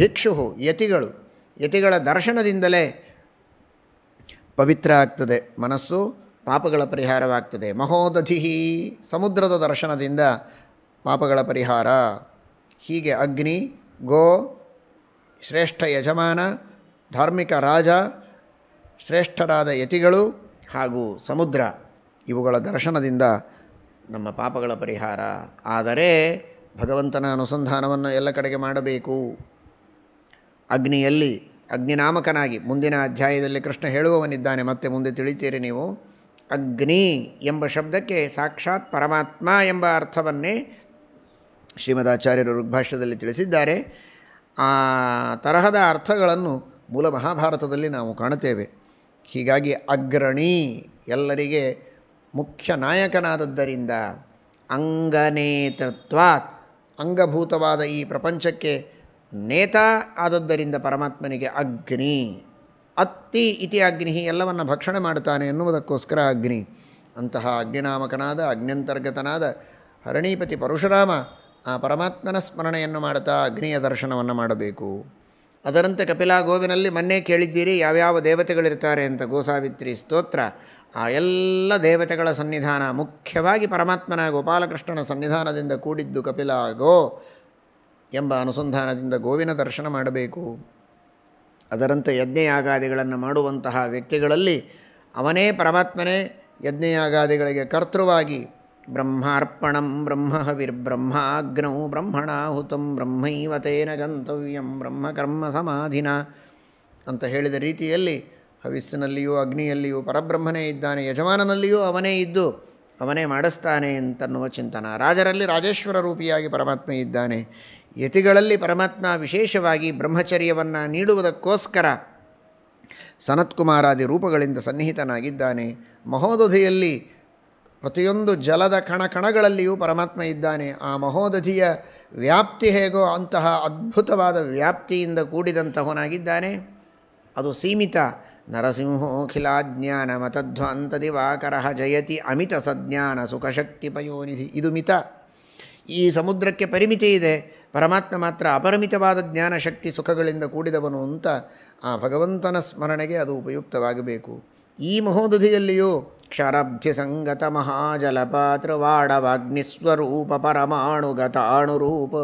ಭಿಕ್ಷು ಯತಿಗಳು ಯತಿಗಳ ದರ್ಶನದಿಂದಲೇ ಪವಿತ್ರ ಆಗ್ತದೆ ಮನಸ್ಸು ಪಾಪಗಳ ಪರಿಹಾರವಾಗ್ತದೆ ಮಹೋದಧಿಹಿ ಸಮುದ್ರದ ದರ್ಶನದಿಂದ ಪಾಪಗಳ ಪರಿಹಾರ ಹೀಗೆ ಅಗ್ನಿ ಗೋ ಶ್ರೇಷ್ಠ ಯಜಮಾನ ಧಾರ್ಮಿಕ ರಾಜ ಶ್ರೇಷ್ಠರಾದ ಯತಿಗಳು ಹಾಗೂ ಸಮುದ್ರ ಇವುಗಳ ದರ್ಶನದಿಂದ ನಮ್ಮ ಪಾಪಗಳ ಪರಿಹಾರ ಆದರೆ ಭಗವಂತನ ಅನುಸಂಧಾನವನ್ನು ಎಲ್ಲ ಕಡೆಗೆ ಮಾಡಬೇಕು ಅಗ್ನಿಯಲ್ಲಿ ಅಗ್ನಿನಾಮಕನಾಗಿ ಮುಂದಿನ ಅಧ್ಯಾಯದಲ್ಲಿ ಕೃಷ್ಣ ಹೇಳುವವನಿದ್ದಾನೆ ಮತ್ತೆ ಮುಂದೆ ತಿಳಿತೀರಿ ನೀವು ಅಗ್ನಿ ಎಂಬ ಶಬ್ದಕ್ಕೆ ಸಾಕ್ಷಾತ್ ಪರಮಾತ್ಮ ಎಂಬ ಅರ್ಥವನ್ನೇ ಶ್ರೀಮದಾಚಾರ್ಯರು ಋಗ್ಭಾಷ್ಯದಲ್ಲಿ ತಿಳಿಸಿದ್ದಾರೆ ಆ ತರಹದ ಅರ್ಥಗಳನ್ನು ಮೂಲ ಮಹಾಭಾರತದಲ್ಲಿ ನಾವು ಕಾಣುತ್ತೇವೆ ಹೀಗಾಗಿ ಅಗ್ರಣಿ ಎಲ್ಲರಿಗೆ ಮುಖ್ಯ ನಾಯಕನಾದದ್ದರಿಂದ ಅಂಗನೇತೃತ್ವಾತ್ ಅಂಗಭೂತವಾದ ಈ ಪ್ರಪಂಚಕ್ಕೆ ನೇತಾ ಆದದ್ದರಿಂದ ಪರಮಾತ್ಮನಿಗೆ ಅಗ್ನಿ ಅತ್ತಿ ಇತಿ ಅಗ್ನಿ ಎಲ್ಲವನ್ನು ಭಕ್ಷಣೆ ಮಾಡುತ್ತಾನೆ ಎನ್ನುವುದಕ್ಕೋಸ್ಕರ ಅಗ್ನಿ ಅಂತಹ ಅಗ್ನಿನಾಮಕನಾದ ಅಗ್ನ್ಯಂತರ್ಗತನಾದ ಹರಣೀಪತಿ ಪರಶುರಾಮ ಆ ಪರಮಾತ್ಮನ ಸ್ಮರಣೆಯನ್ನು ಮಾಡುತ್ತಾ ಅಗ್ನಿಯ ದರ್ಶನವನ್ನು ಮಾಡಬೇಕು ಅದರಂತೆ ಕಪಿಲಾ ಗೋವಿನಲ್ಲಿ ಮೊನ್ನೆ ಕೇಳಿದ್ದೀರಿ ಯಾವ್ಯಾವ ದೇವತೆಗಳಿರ್ತಾರೆ ಅಂತ ಗೋಸಾವಿತ್ರಿ ಸ್ತೋತ್ರ ಆ ಎಲ್ಲ ದೇವತೆಗಳ ಸನ್ನಿಧಾನ ಮುಖ್ಯವಾಗಿ ಪರಮಾತ್ಮನ ಗೋಪಾಲಕೃಷ್ಣನ ಸನ್ನಿಧಾನದಿಂದ ಕೂಡಿದ್ದು ಕಪಿಲ ಎಂಬ ಅನುಸಂಧಾನದಿಂದ ಗೋವಿನ ದರ್ಶನ ಮಾಡಬೇಕು ಅದರಂತೆ ಯಜ್ಞಯಾಗಾದಿಗಳನ್ನು ಮಾಡುವಂತಹ ವ್ಯಕ್ತಿಗಳಲ್ಲಿ ಅವನೇ ಪರಮಾತ್ಮನೇ ಯಜ್ಞಯಾಗಾದಿಗಳಿಗೆ ಕರ್ತೃವಾಗಿ ಬ್ರಹ್ಮಾರ್ಪಣಂ ಬ್ರಹ್ಮಹವಿರ್ಬ್ರಹ್ಮಾಗ್ನೌ ಬ್ರಹ್ಮಣಾಹುತಂ ಬ್ರಹ್ಮೈವತೇನ ಗಂತವ್ಯಂ ಬ್ರಹ್ಮಕರ್ಮ ಸಮಾಧಿನ ಅಂತ ಹೇಳಿದ ರೀತಿಯಲ್ಲಿ ಹವಿಸ್ಸಿನಲ್ಲಿಯೂ ಅಗ್ನಿಯಲ್ಲಿಯೂ ಪರಬ್ರಹ್ಮನೇ ಇದ್ದಾನೆ ಯಜಮಾನನಲ್ಲಿಯೂ ಅವನೇ ಇದ್ದು ಅವನೇ ಮಾಡಿಸ್ತಾನೆ ಅಂತನ್ನುವ ಚಿಂತನ ರಾಜರಲ್ಲಿ ರಾಜೇಶ್ವರ ರೂಪಿಯಾಗಿ ಪರಮಾತ್ಮ ಇದ್ದಾನೆ ಯತಿಗಳಲ್ಲಿ ಪರಮಾತ್ಮ ವಿಶೇಷವಾಗಿ ಬ್ರಹ್ಮಚರ್ಯವನ್ನು ನೀಡುವುದಕ್ಕೋಸ್ಕರ ಸನತ್ಕುಮಾರಾದಿ ರೂಪಗಳಿಂದ ಸನ್ನಿಹಿತನಾಗಿದ್ದಾನೆ ಮಹೋದಧಿಯಲ್ಲಿ ಪ್ರತಿಯೊಂದು ಜಲದ ಕಣ ಕಣಗಳಲ್ಲಿಯೂ ಪರಮಾತ್ಮ ಇದ್ದಾನೆ ಆ ಮಹೋದಧಿಯ ವ್ಯಾಪ್ತಿ ಹೇಗೋ ಅಂತಹ ಅದ್ಭುತವಾದ ವ್ಯಾಪ್ತಿಯಿಂದ ಕೂಡಿದಂತಹವನಾಗಿದ್ದಾನೆ ಅದು ಸೀಮಿತ ನರಸಿಂಹೋಖಿಲಾಜ್ಞಾನಮತಧ್ವಾಂತದಿವಾಕರ ಜಯತಿ ಅಮಿತ ಸಜ್ಞಾನ ಸುಖಶಕ್ತಿ ಪಯೋನಿಧಿ ಇದು ಮಿತ ಈ ಸಮುದ್ರಕ್ಕೆ ಪರಿಮಿತಿ ಇದೆ ಪರಮಾತ್ಮ ಮಾತ್ರ ಅಪರಿಮಿತವಾದ ಜ್ಞಾನ ಶಕ್ತಿ ಸುಖಗಳಿಂದ ಕೂಡಿದವನು ಅಂತ ಆ ಭಗವಂತನ ಸ್ಮರಣೆಗೆ ಅದು ಉಪಯುಕ್ತವಾಗಬೇಕು ಈ ಮಹೋದಧಿಯಲ್ಲಿಯೂ ಕ್ಷರಬ್ಧಿ ಸಂಗತ ಪರಮಾಣುಗತ ಅಣುರೂಪ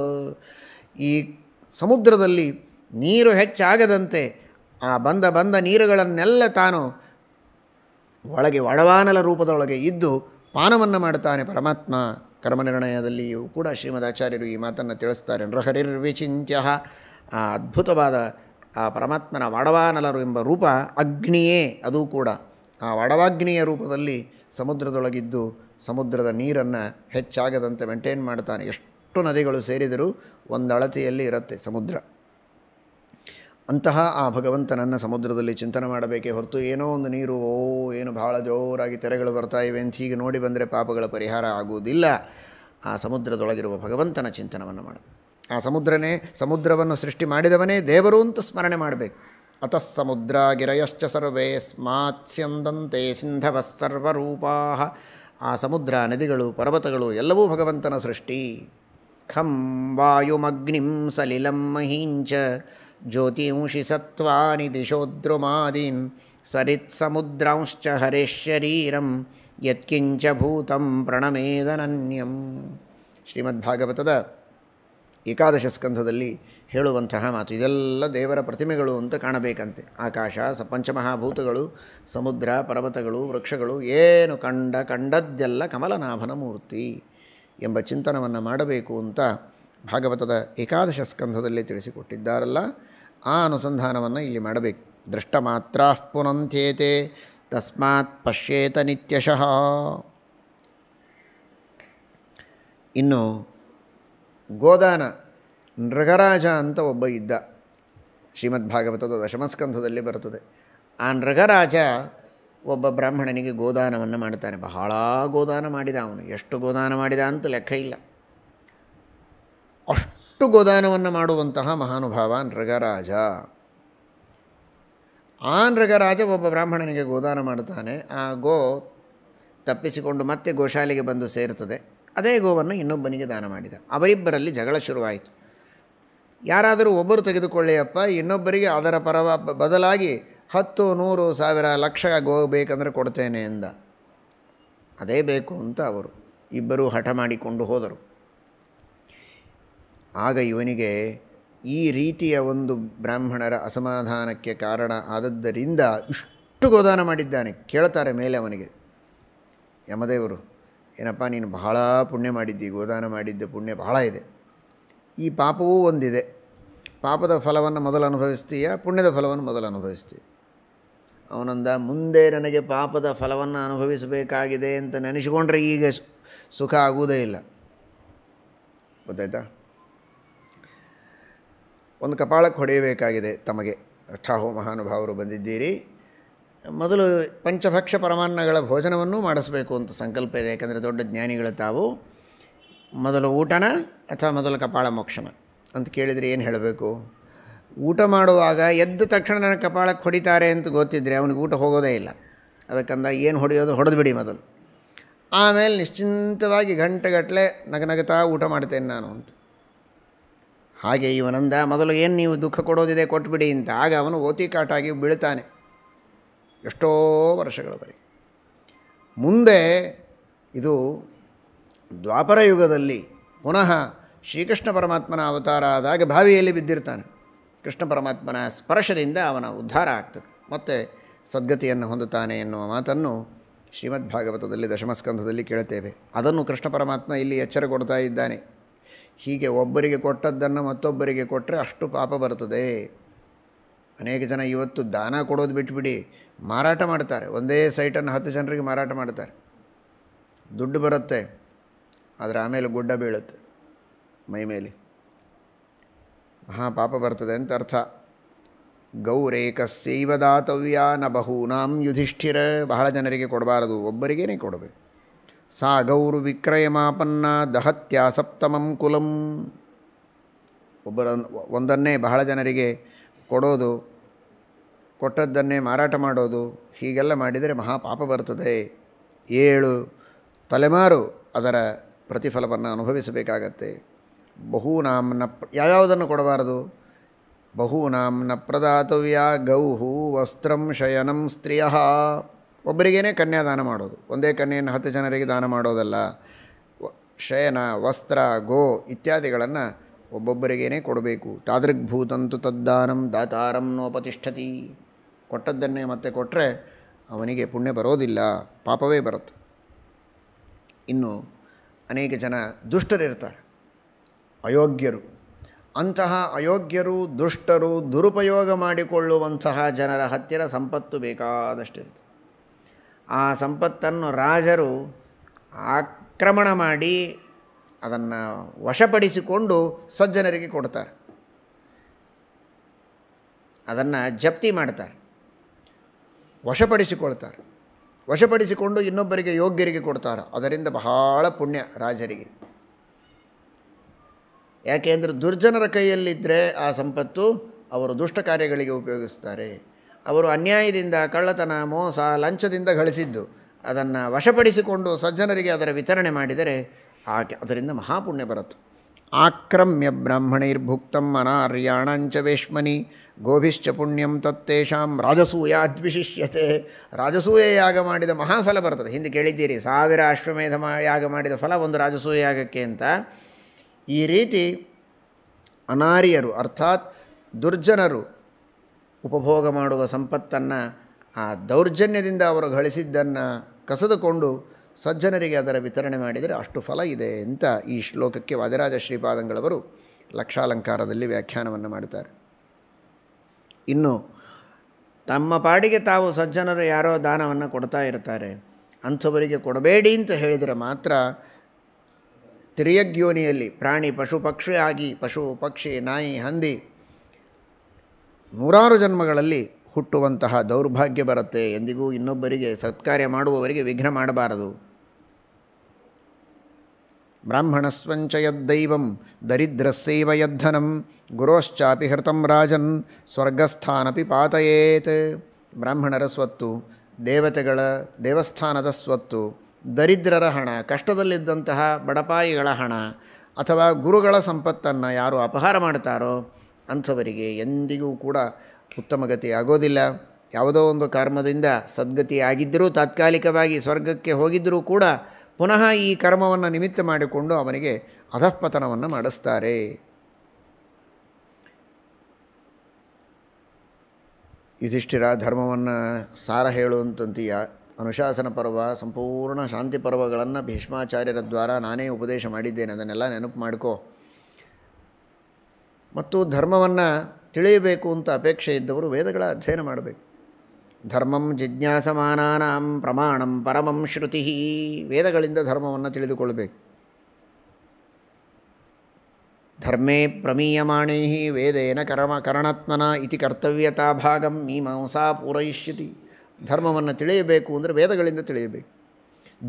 ಈ ಸಮುದ್ರದಲ್ಲಿ ನೀರು ಹೆಚ್ಚಾಗದಂತೆ ಆ ಬಂದ ಬಂದ ನೀರುಗಳನ್ನೆಲ್ಲ ತಾನು ಒಳಗೆ ಒಡವಾನಲ ರೂಪದೊಳಗೆ ಇದ್ದು ಪಾನವನ್ನು ಮಾಡುತ್ತಾನೆ ಪರಮಾತ್ಮ ಕರ್ಮನಿರ್ಣಯದಲ್ಲಿಯೂ ಕೂಡ ಶ್ರೀಮದ್ ಆಚಾರ್ಯರು ಈ ಮಾತನ್ನು ತಿಳಿಸ್ತಾರೆ ನೃಹರಿರ್ವಿಚಿಂತ್ಯ ಆ ಅದ್ಭುತವಾದ ಆ ಪರಮಾತ್ಮನ ವಡವಾನಲರು ಎಂಬ ರೂಪ ಅಗ್ನಿಯೇ ಅದು ಕೂಡ ಆ ವಡವಾಗ್ನಿಯ ರೂಪದಲ್ಲಿ ಸಮುದ್ರದೊಳಗಿದ್ದು ಸಮುದ್ರದ ನೀರನ್ನು ಹೆಚ್ಚಾಗದಂತೆ ಮೇಂಟೈನ್ ಮಾಡ್ತಾನೆ ಎಷ್ಟು ನದಿಗಳು ಸೇರಿದರೂ ಅಳತೆಯಲ್ಲಿ ಇರುತ್ತೆ ಸಮುದ್ರ ಅಂತಹ ಆ ಭಗವಂತನನ್ನು ಸಮುದ್ರದಲ್ಲಿ ಚಿಂತನೆ ಮಾಡಬೇಕೇ ಹೊರತು ಏನೋ ಒಂದು ನೀರು ಓ ಏನು ಭಾಳ ಜೋರಾಗಿ ತೆರೆಗಳು ಬರ್ತಾ ಇವೆ ಅಂತ ಹೀಗೆ ನೋಡಿ ಬಂದರೆ ಪಾಪಗಳ ಪರಿಹಾರ ಆಗುವುದಿಲ್ಲ ಆ ಸಮುದ್ರದೊಳಗಿರುವ ಭಗವಂತನ ಚಿಂತನವನ್ನು ಮಾಡ ಆ ಸಮುದ್ರನೇ ಸಮುದ್ರವನ್ನು ಸೃಷ್ಟಿ ಮಾಡಿದವನೇ ದೇವರು ಅಂತ ಸ್ಮರಣೆ ಮಾಡಬೇಕು ಅತಃ ಸಮುದ್ರ ಗಿರಯಶ್ಚ ಸರ್ವೇ ಸ್ಮಾತ್ಸ್ಯಂದಂತೆ ಸಿಂಧವ ಸರ್ವರೂಪಾ ಆ ಸಮುದ್ರ ನದಿಗಳು ಪರ್ವತಗಳು ಎಲ್ಲವೂ ಭಗವಂತನ ಸೃಷ್ಟಿ ಖಂ ವಾಯುಮಗ್ನಿಂ ಸಲಿಲಂ ಮಹೀಂಚ ಜ್ಯೋತಿಂಷಿ ಸತ್ವಾನಿ ದಿಶೋದ್ರುಮಾದೀನ್ ಸರಿತ್ಸಮುದ್ರಾಂಶ್ಚ ಹರಿಶರೀರಂ ಯತ್ಕಿಂಚ ಭೂತಂ ಪ್ರಣಮೇದನನ್ಯಂ ಶ್ರೀಮದ್ಭಾಗವತದ ಏಕಾದಶ ಸ್ಕಂಧದಲ್ಲಿ ಹೇಳುವಂತಹ ಮಾತು ಇದೆಲ್ಲ ದೇವರ ಪ್ರತಿಮೆಗಳು ಅಂತ ಕಾಣಬೇಕಂತೆ ಆಕಾಶ ಸ ಪಂಚಮಹಾಭೂತಗಳು ಸಮುದ್ರ ಪರ್ವತಗಳು ವೃಕ್ಷಗಳು ಏನು ಕಂಡ ಕಂಡದ್ದೆಲ್ಲ ಕಮಲನಾಭನ ಮೂರ್ತಿ ಎಂಬ ಚಿಂತನವನ್ನು ಮಾಡಬೇಕು ಅಂತ ಭಾಗವತದ ಏಕಾದಶ ಸ್ಕಂಧದಲ್ಲಿ ತಿಳಿಸಿಕೊಟ್ಟಿದ್ದಾರಲ್ಲ ಆ ಅನುಸಂಧಾನವನ್ನು ಇಲ್ಲಿ ಮಾಡಬೇಕು ದೃಷ್ಟ ಮಾತ್ರ ಪುನಂಥೇತೆ ತಸ್ಮಾತ್ ಪಶ್ಯೇತ ನಿತ್ಯಶಃ ಇನ್ನು ಗೋದಾನ ನೃಗರಾಜ ಅಂತ ಒಬ್ಬ ಇದ್ದ ಶ್ರೀಮದ್ ಭಾಗವತದ ದಶಮಸ್ಕಂಧದಲ್ಲಿ ಬರುತ್ತದೆ ಆ ನೃಗರಾಜ ಒಬ್ಬ ಬ್ರಾಹ್ಮಣನಿಗೆ ಗೋದಾನವನ್ನು ಮಾಡ್ತಾನೆ ಬಹಳ ಗೋದಾನ ಮಾಡಿದ ಅವನು ಎಷ್ಟು ಗೋದಾನ ಮಾಡಿದ ಅಂತ ಲೆಕ್ಕ ಇಲ್ಲ ಅಷ್ಟು ಗೋದಾನವನ್ನು ಮಾಡುವಂತಹ ಮಹಾನುಭಾವ ನೃಗರಾಜ ಆ ನೃಗರಾಜ ಒಬ್ಬ ಬ್ರಾಹ್ಮಣನಿಗೆ ಗೋದಾನ ಮಾಡುತ್ತಾನೆ ಆ ಗೋ ತಪ್ಪಿಸಿಕೊಂಡು ಮತ್ತೆ ಗೋಶಾಲೆಗೆ ಬಂದು ಸೇರುತ್ತದೆ ಅದೇ ಗೋವನ್ನು ಇನ್ನೊಬ್ಬನಿಗೆ ದಾನ ಮಾಡಿದ ಅವರಿಬ್ಬರಲ್ಲಿ ಜಗಳ ಶುರುವಾಯಿತು ಯಾರಾದರೂ ಒಬ್ಬರು ತೆಗೆದುಕೊಳ್ಳಿಯಪ್ಪ ಇನ್ನೊಬ್ಬರಿಗೆ ಅದರ ಪರವ ಬದಲಾಗಿ ಹತ್ತು ನೂರು ಸಾವಿರ ಲಕ್ಷ ಗೋ ಬೇಕೆಂದರೆ ಕೊಡ್ತೇನೆ ಎಂದ ಅದೇ ಬೇಕು ಅಂತ ಅವರು ಇಬ್ಬರೂ ಹಠ ಮಾಡಿಕೊಂಡು ಹೋದರು ಆಗ ಇವನಿಗೆ ಈ ರೀತಿಯ ಒಂದು ಬ್ರಾಹ್ಮಣರ ಅಸಮಾಧಾನಕ್ಕೆ ಕಾರಣ ಆದದ್ದರಿಂದ ಇಷ್ಟು ಗೋದಾನ ಮಾಡಿದ್ದಾನೆ ಕೇಳ್ತಾರೆ ಮೇಲೆ ಅವನಿಗೆ ಯಮದೇವರು ಏನಪ್ಪ ನೀನು ಬಹಳ ಪುಣ್ಯ ಮಾಡಿದ್ದಿ ಗೋದಾನ ಮಾಡಿದ್ದ ಪುಣ್ಯ ಬಹಳ ಇದೆ ಈ ಪಾಪವೂ ಒಂದಿದೆ ಪಾಪದ ಫಲವನ್ನು ಮೊದಲು ಅನುಭವಿಸ್ತೀಯ ಪುಣ್ಯದ ಫಲವನ್ನು ಮೊದಲು ಅನುಭವಿಸ್ತೀಯ ಅವನಂದ ಮುಂದೆ ನನಗೆ ಪಾಪದ ಫಲವನ್ನು ಅನುಭವಿಸಬೇಕಾಗಿದೆ ಅಂತ ನೆನೆಸಿಕೊಂಡ್ರೆ ಈಗ ಸುಖ ಆಗುವುದೇ ಇಲ್ಲ ಗೊತ್ತಾಯ್ತಾ ಒಂದು ಕಪಾಳಕ್ಕೆ ಹೊಡೆಯಬೇಕಾಗಿದೆ ತಮಗೆ ಅಷ್ಟಾಹೋ ಮಹಾನುಭಾವರು ಬಂದಿದ್ದೀರಿ ಮೊದಲು ಪಂಚಭಕ್ಷ ಪರಮಾನ್ನಗಳ ಭೋಜನವನ್ನು ಮಾಡಿಸ್ಬೇಕು ಅಂತ ಸಂಕಲ್ಪ ಇದೆ ಯಾಕಂದರೆ ದೊಡ್ಡ ಜ್ಞಾನಿಗಳು ತಾವು ಮೊದಲು ಊಟನ ಅಥವಾ ಮೊದಲು ಕಪಾಳ ಮೋಕ್ಷನ ಅಂತ ಕೇಳಿದರೆ ಏನು ಹೇಳಬೇಕು ಊಟ ಮಾಡುವಾಗ ಎದ್ದ ತಕ್ಷಣ ನನಗೆ ಕಪಾಳಕ್ಕೆ ಹೊಡಿತಾರೆ ಅಂತ ಗೊತ್ತಿದ್ದರೆ ಅವನಿಗೆ ಊಟ ಹೋಗೋದೇ ಇಲ್ಲ ಅದಕ್ಕಂದ ಏನು ಹೊಡೆಯೋದು ಬಿಡಿ ಮೊದಲು ಆಮೇಲೆ ನಿಶ್ಚಿಂತವಾಗಿ ಗಂಟೆಗಟ್ಟಲೆ ನಗನಗತಾ ಊಟ ಮಾಡ್ತೇನೆ ನಾನು ಅಂತ ಹಾಗೆ ಇವನಂದ ಮೊದಲು ಏನು ನೀವು ದುಃಖ ಕೊಡೋದಿದೆ ಕೊಟ್ಬಿಡಿ ಅಂತ ಆಗ ಅವನು ಓತಿ ಕಾಟಾಗಿ ಬೀಳ್ತಾನೆ ಎಷ್ಟೋ ವರ್ಷಗಳವರೆಗೆ ಮುಂದೆ ಇದು ದ್ವಾಪರ ಯುಗದಲ್ಲಿ ಪುನಃ ಶ್ರೀಕೃಷ್ಣ ಪರಮಾತ್ಮನ ಅವತಾರ ಆದಾಗ ಬಾವಿಯಲ್ಲಿ ಬಿದ್ದಿರ್ತಾನೆ ಕೃಷ್ಣ ಪರಮಾತ್ಮನ ಸ್ಪರ್ಶದಿಂದ ಅವನ ಉದ್ಧಾರ ಆಗ್ತದೆ ಮತ್ತು ಸದ್ಗತಿಯನ್ನು ಹೊಂದುತ್ತಾನೆ ಎನ್ನುವ ಮಾತನ್ನು ಶ್ರೀಮದ್ಭಾಗವತದಲ್ಲಿ ದಶಮಸ್ಕಂಧದಲ್ಲಿ ಕೇಳುತ್ತೇವೆ ಅದನ್ನು ಕೃಷ್ಣ ಪರಮಾತ್ಮ ಇಲ್ಲಿ ಎಚ್ಚರ ಕೊಡ್ತಾ ಇದ್ದಾನೆ ಹೀಗೆ ಒಬ್ಬರಿಗೆ ಕೊಟ್ಟದ್ದನ್ನು ಮತ್ತೊಬ್ಬರಿಗೆ ಕೊಟ್ಟರೆ ಅಷ್ಟು ಪಾಪ ಬರ್ತದೆ ಅನೇಕ ಜನ ಇವತ್ತು ದಾನ ಕೊಡೋದು ಬಿಟ್ಬಿಡಿ ಮಾರಾಟ ಮಾಡ್ತಾರೆ ಒಂದೇ ಸೈಟನ್ನು ಹತ್ತು ಜನರಿಗೆ ಮಾರಾಟ ಮಾಡ್ತಾರೆ ದುಡ್ಡು ಬರುತ್ತೆ ಆದರೆ ಆಮೇಲೆ ಗುಡ್ಡ ಬೀಳುತ್ತೆ ಮೈ ಮೇಲೆ ಹಾಂ ಪಾಪ ಬರ್ತದೆ ಅಂತ ಅರ್ಥ ಗೌರೇಕ ದಾತವ್ಯ ನ ಬಹೂನಾಂ ಯುಧಿಷ್ಠಿರ ಬಹಳ ಜನರಿಗೆ ಕೊಡಬಾರದು ಒಬ್ಬರಿಗೇನೇ ಕೊಡಬೇಕು ಸಾ ಗೌರುವಿಕ್ರಯಮಾಪನ್ನ ದಹತ್ಯ ಸಪ್ತಮಂ ಕುಲಂ ಒಬ್ಬರ ಒಂದನ್ನೇ ಬಹಳ ಜನರಿಗೆ ಕೊಡೋದು ಕೊಟ್ಟದ್ದನ್ನೇ ಮಾರಾಟ ಮಾಡೋದು ಹೀಗೆಲ್ಲ ಮಾಡಿದರೆ ಮಹಾಪಾಪ ಬರ್ತದೆ ಏಳು ತಲೆಮಾರು ಅದರ ಪ್ರತಿಫಲವನ್ನು ಅನುಭವಿಸಬೇಕಾಗತ್ತೆ ಬಹುನಾಮ್ನ ಯಾವ್ಯಾವುದನ್ನು ಕೊಡಬಾರದು ಬಹುನಾಮ್ನ ಪ್ರದಾತವ್ಯ ಗೌಹು ವಸ್ತ್ರಂ ಶಯನಂ ಸ್ತ್ರೀಯ ಒಬ್ಬರಿಗೇ ಕನ್ಯಾದಾನ ಮಾಡೋದು ಒಂದೇ ಕನ್ಯೆಯನ್ನು ಹತ್ತು ಜನರಿಗೆ ದಾನ ಮಾಡೋದಲ್ಲ ಶಯನ ವಸ್ತ್ರ ಗೋ ಇತ್ಯಾದಿಗಳನ್ನು ಒಬ್ಬೊಬ್ಬರಿಗೇನೇ ಕೊಡಬೇಕು ತಾದೃಗ್ಭೂತಂತು ತದ್ದಾನಂ ದಾತಾರಂ ನೋಪತಿಷ್ಠತಿ ಕೊಟ್ಟದ್ದನ್ನೇ ಮತ್ತೆ ಕೊಟ್ಟರೆ ಅವನಿಗೆ ಪುಣ್ಯ ಬರೋದಿಲ್ಲ ಪಾಪವೇ ಬರುತ್ತೆ ಇನ್ನು ಅನೇಕ ಜನ ದುಷ್ಟರಿರ್ತಾರೆ ಅಯೋಗ್ಯರು ಅಂತಹ ಅಯೋಗ್ಯರು ದುಷ್ಟರು ದುರುಪಯೋಗ ಮಾಡಿಕೊಳ್ಳುವಂತಹ ಜನರ ಹತ್ತಿರ ಸಂಪತ್ತು ಬೇಕಾದಷ್ಟಿರುತ್ತೆ ಆ ಸಂಪತ್ತನ್ನು ರಾಜರು ಆಕ್ರಮಣ ಮಾಡಿ ಅದನ್ನು ವಶಪಡಿಸಿಕೊಂಡು ಸಜ್ಜನರಿಗೆ ಕೊಡ್ತಾರೆ ಅದನ್ನು ಜಪ್ತಿ ಮಾಡ್ತಾರೆ ವಶಪಡಿಸಿಕೊಳ್ತಾರೆ ವಶಪಡಿಸಿಕೊಂಡು ಇನ್ನೊಬ್ಬರಿಗೆ ಯೋಗ್ಯರಿಗೆ ಕೊಡ್ತಾರೆ ಅದರಿಂದ ಬಹಳ ಪುಣ್ಯ ರಾಜರಿಗೆ ಯಾಕೆಂದರೆ ದುರ್ಜನರ ಕೈಯಲ್ಲಿದ್ದರೆ ಆ ಸಂಪತ್ತು ಅವರು ದುಷ್ಟ ಕಾರ್ಯಗಳಿಗೆ ಉಪಯೋಗಿಸ್ತಾರೆ ಅವರು ಅನ್ಯಾಯದಿಂದ ಕಳ್ಳತನ ಮೋಸ ಲಂಚದಿಂದ ಗಳಿಸಿದ್ದು ಅದನ್ನು ವಶಪಡಿಸಿಕೊಂಡು ಸಜ್ಜನರಿಗೆ ಅದರ ವಿತರಣೆ ಮಾಡಿದರೆ ಆ ಅದರಿಂದ ಮಹಾಪುಣ್ಯ ಬರತ್ತು ಆಕ್ರಮ್ಯ ಬ್ರಾಹ್ಮಣೈರ್ಭುಕ್ತಂ ಅನಾರ್ಯಾಣಂಚ ವೇಶ್ಮನಿ ಗೋಭಿಶ್ಚ ಪುಣ್ಯಂ ತತ್ತೇಷಾಂ ರಾಜಸೂಯಾದ್ವಿಶಿಷ್ಯತೆ ರಾಜಸೂಯ ಯಾಗ ಮಾಡಿದ ಮಹಾಫಲ ಬರ್ತದೆ ಹಿಂದೆ ಕೇಳಿದ್ದೀರಿ ಸಾವಿರ ಅಶ್ವಮೇಧ ಯಾಗ ಮಾಡಿದ ಫಲ ಒಂದು ರಾಜಸೂಯ ಯಾಗಕ್ಕೆ ಅಂತ ಈ ರೀತಿ ಅನಾರ್ಯರು ಅರ್ಥಾತ್ ದುರ್ಜನರು ಉಪಭೋಗ ಮಾಡುವ ಸಂಪತ್ತನ್ನು ಆ ದೌರ್ಜನ್ಯದಿಂದ ಅವರು ಗಳಿಸಿದ್ದನ್ನು ಕಸದುಕೊಂಡು ಸಜ್ಜನರಿಗೆ ಅದರ ವಿತರಣೆ ಮಾಡಿದರೆ ಅಷ್ಟು ಫಲ ಇದೆ ಅಂತ ಈ ಶ್ಲೋಕಕ್ಕೆ ವಾದಿರಾಜ ಶ್ರೀಪಾದಂಗಳವರು ಲಕ್ಷಾಲಂಕಾರದಲ್ಲಿ ವ್ಯಾಖ್ಯಾನವನ್ನು ಮಾಡುತ್ತಾರೆ ಇನ್ನು ತಮ್ಮ ಪಾಡಿಗೆ ತಾವು ಸಜ್ಜನರು ಯಾರೋ ದಾನವನ್ನು ಕೊಡ್ತಾ ಇರ್ತಾರೆ ಅಂಥವರಿಗೆ ಕೊಡಬೇಡಿ ಅಂತ ಹೇಳಿದರೆ ಮಾತ್ರ ತಿರಿಯಗ್ಯೋನಿಯಲ್ಲಿ ಪ್ರಾಣಿ ಪಶು ಪಕ್ಷಿ ಆಗಿ ಪಶು ಪಕ್ಷಿ ನಾಯಿ ಹಂದಿ ನೂರಾರು ಜನ್ಮಗಳಲ್ಲಿ ಹುಟ್ಟುವಂತಹ ದೌರ್ಭಾಗ್ಯ ಬರುತ್ತೆ ಎಂದಿಗೂ ಇನ್ನೊಬ್ಬರಿಗೆ ಸತ್ಕಾರ್ಯ ಮಾಡುವವರಿಗೆ ವಿಘ್ನ ಮಾಡಬಾರದು ಬ್ರಾಹ್ಮಣ ಸ್ವಂಚಯದ್ದೈವಂ ದರಿದ್ರಸ್ಸೈವ ಯದ್ಧನಂ ಗುರೋಶ್ಚಾಪಿ ಹೃತಂ ರಾಜನ್ ಸ್ವರ್ಗಸ್ಥಾನಪಿ ಪಾತಯೇತ್ ಬ್ರಾಹ್ಮಣರ ಸ್ವತ್ತು ದೇವತೆಗಳ ದೇವಸ್ಥಾನದ ಸ್ವತ್ತು ದರಿದ್ರರ ಹಣ ಕಷ್ಟದಲ್ಲಿದ್ದಂತಹ ಬಡಪಾಯಿಗಳ ಹಣ ಅಥವಾ ಗುರುಗಳ ಸಂಪತ್ತನ್ನು ಯಾರು ಅಪಹಾರ ಮಾಡ್ತಾರೋ ಅಂಥವರಿಗೆ ಎಂದಿಗೂ ಕೂಡ ಉತ್ತಮಗತಿ ಆಗೋದಿಲ್ಲ ಯಾವುದೋ ಒಂದು ಕರ್ಮದಿಂದ ಸದ್ಗತಿ ಆಗಿದ್ದರೂ ತಾತ್ಕಾಲಿಕವಾಗಿ ಸ್ವರ್ಗಕ್ಕೆ ಹೋಗಿದ್ದರೂ ಕೂಡ ಪುನಃ ಈ ಕರ್ಮವನ್ನು ನಿಮಿತ್ತ ಮಾಡಿಕೊಂಡು ಅವನಿಗೆ ಅಧಃಪತನವನ್ನು ಮಾಡಿಸ್ತಾರೆ ಯುಧಿಷ್ಠಿರ ಧರ್ಮವನ್ನು ಸಾರ ಹೇಳುವಂತಂತೀಯ ಅನುಶಾಸನ ಪರ್ವ ಸಂಪೂರ್ಣ ಶಾಂತಿ ಪರ್ವಗಳನ್ನು ಭೀಷ್ಮಾಚಾರ್ಯರ ದ್ವಾರ ನಾನೇ ಉಪದೇಶ ಮಾಡಿದ್ದೇನೆ ಅದನ್ನೆಲ್ಲ ನೆನಪು ಮಾಡ್ಕೋ ಮತ್ತು ಧರ್ಮವನ್ನು ತಿಳಿಯಬೇಕು ಅಂತ ಅಪೇಕ್ಷೆ ಇದ್ದವರು ವೇದಗಳ ಅಧ್ಯಯನ ಮಾಡಬೇಕು ಧರ್ಮಂ ಜಿಜ್ಞಾಸಮಾನ ಪ್ರಮಾಣಂ ಪರಮಂ ಶ್ರುತಿ ವೇದಗಳಿಂದ ಧರ್ಮವನ್ನು ತಿಳಿದುಕೊಳ್ಳಬೇಕು ಧರ್ಮೇ ಪ್ರಮೀಯಮಾಣೇ ವೇದೇನ ಕರ್ಮ ಕರಣಾತ್ಮನ ಇತಿ ಕರ್ತವ್ಯತಾ ಭಾಗಂ ಮೀಮಾಂಸಾ ಪೂರಯಿಷ್ಯತಿ ಧರ್ಮವನ್ನು ತಿಳಿಯಬೇಕು ಅಂದರೆ ವೇದಗಳಿಂದ ತಿಳಿಯಬೇಕು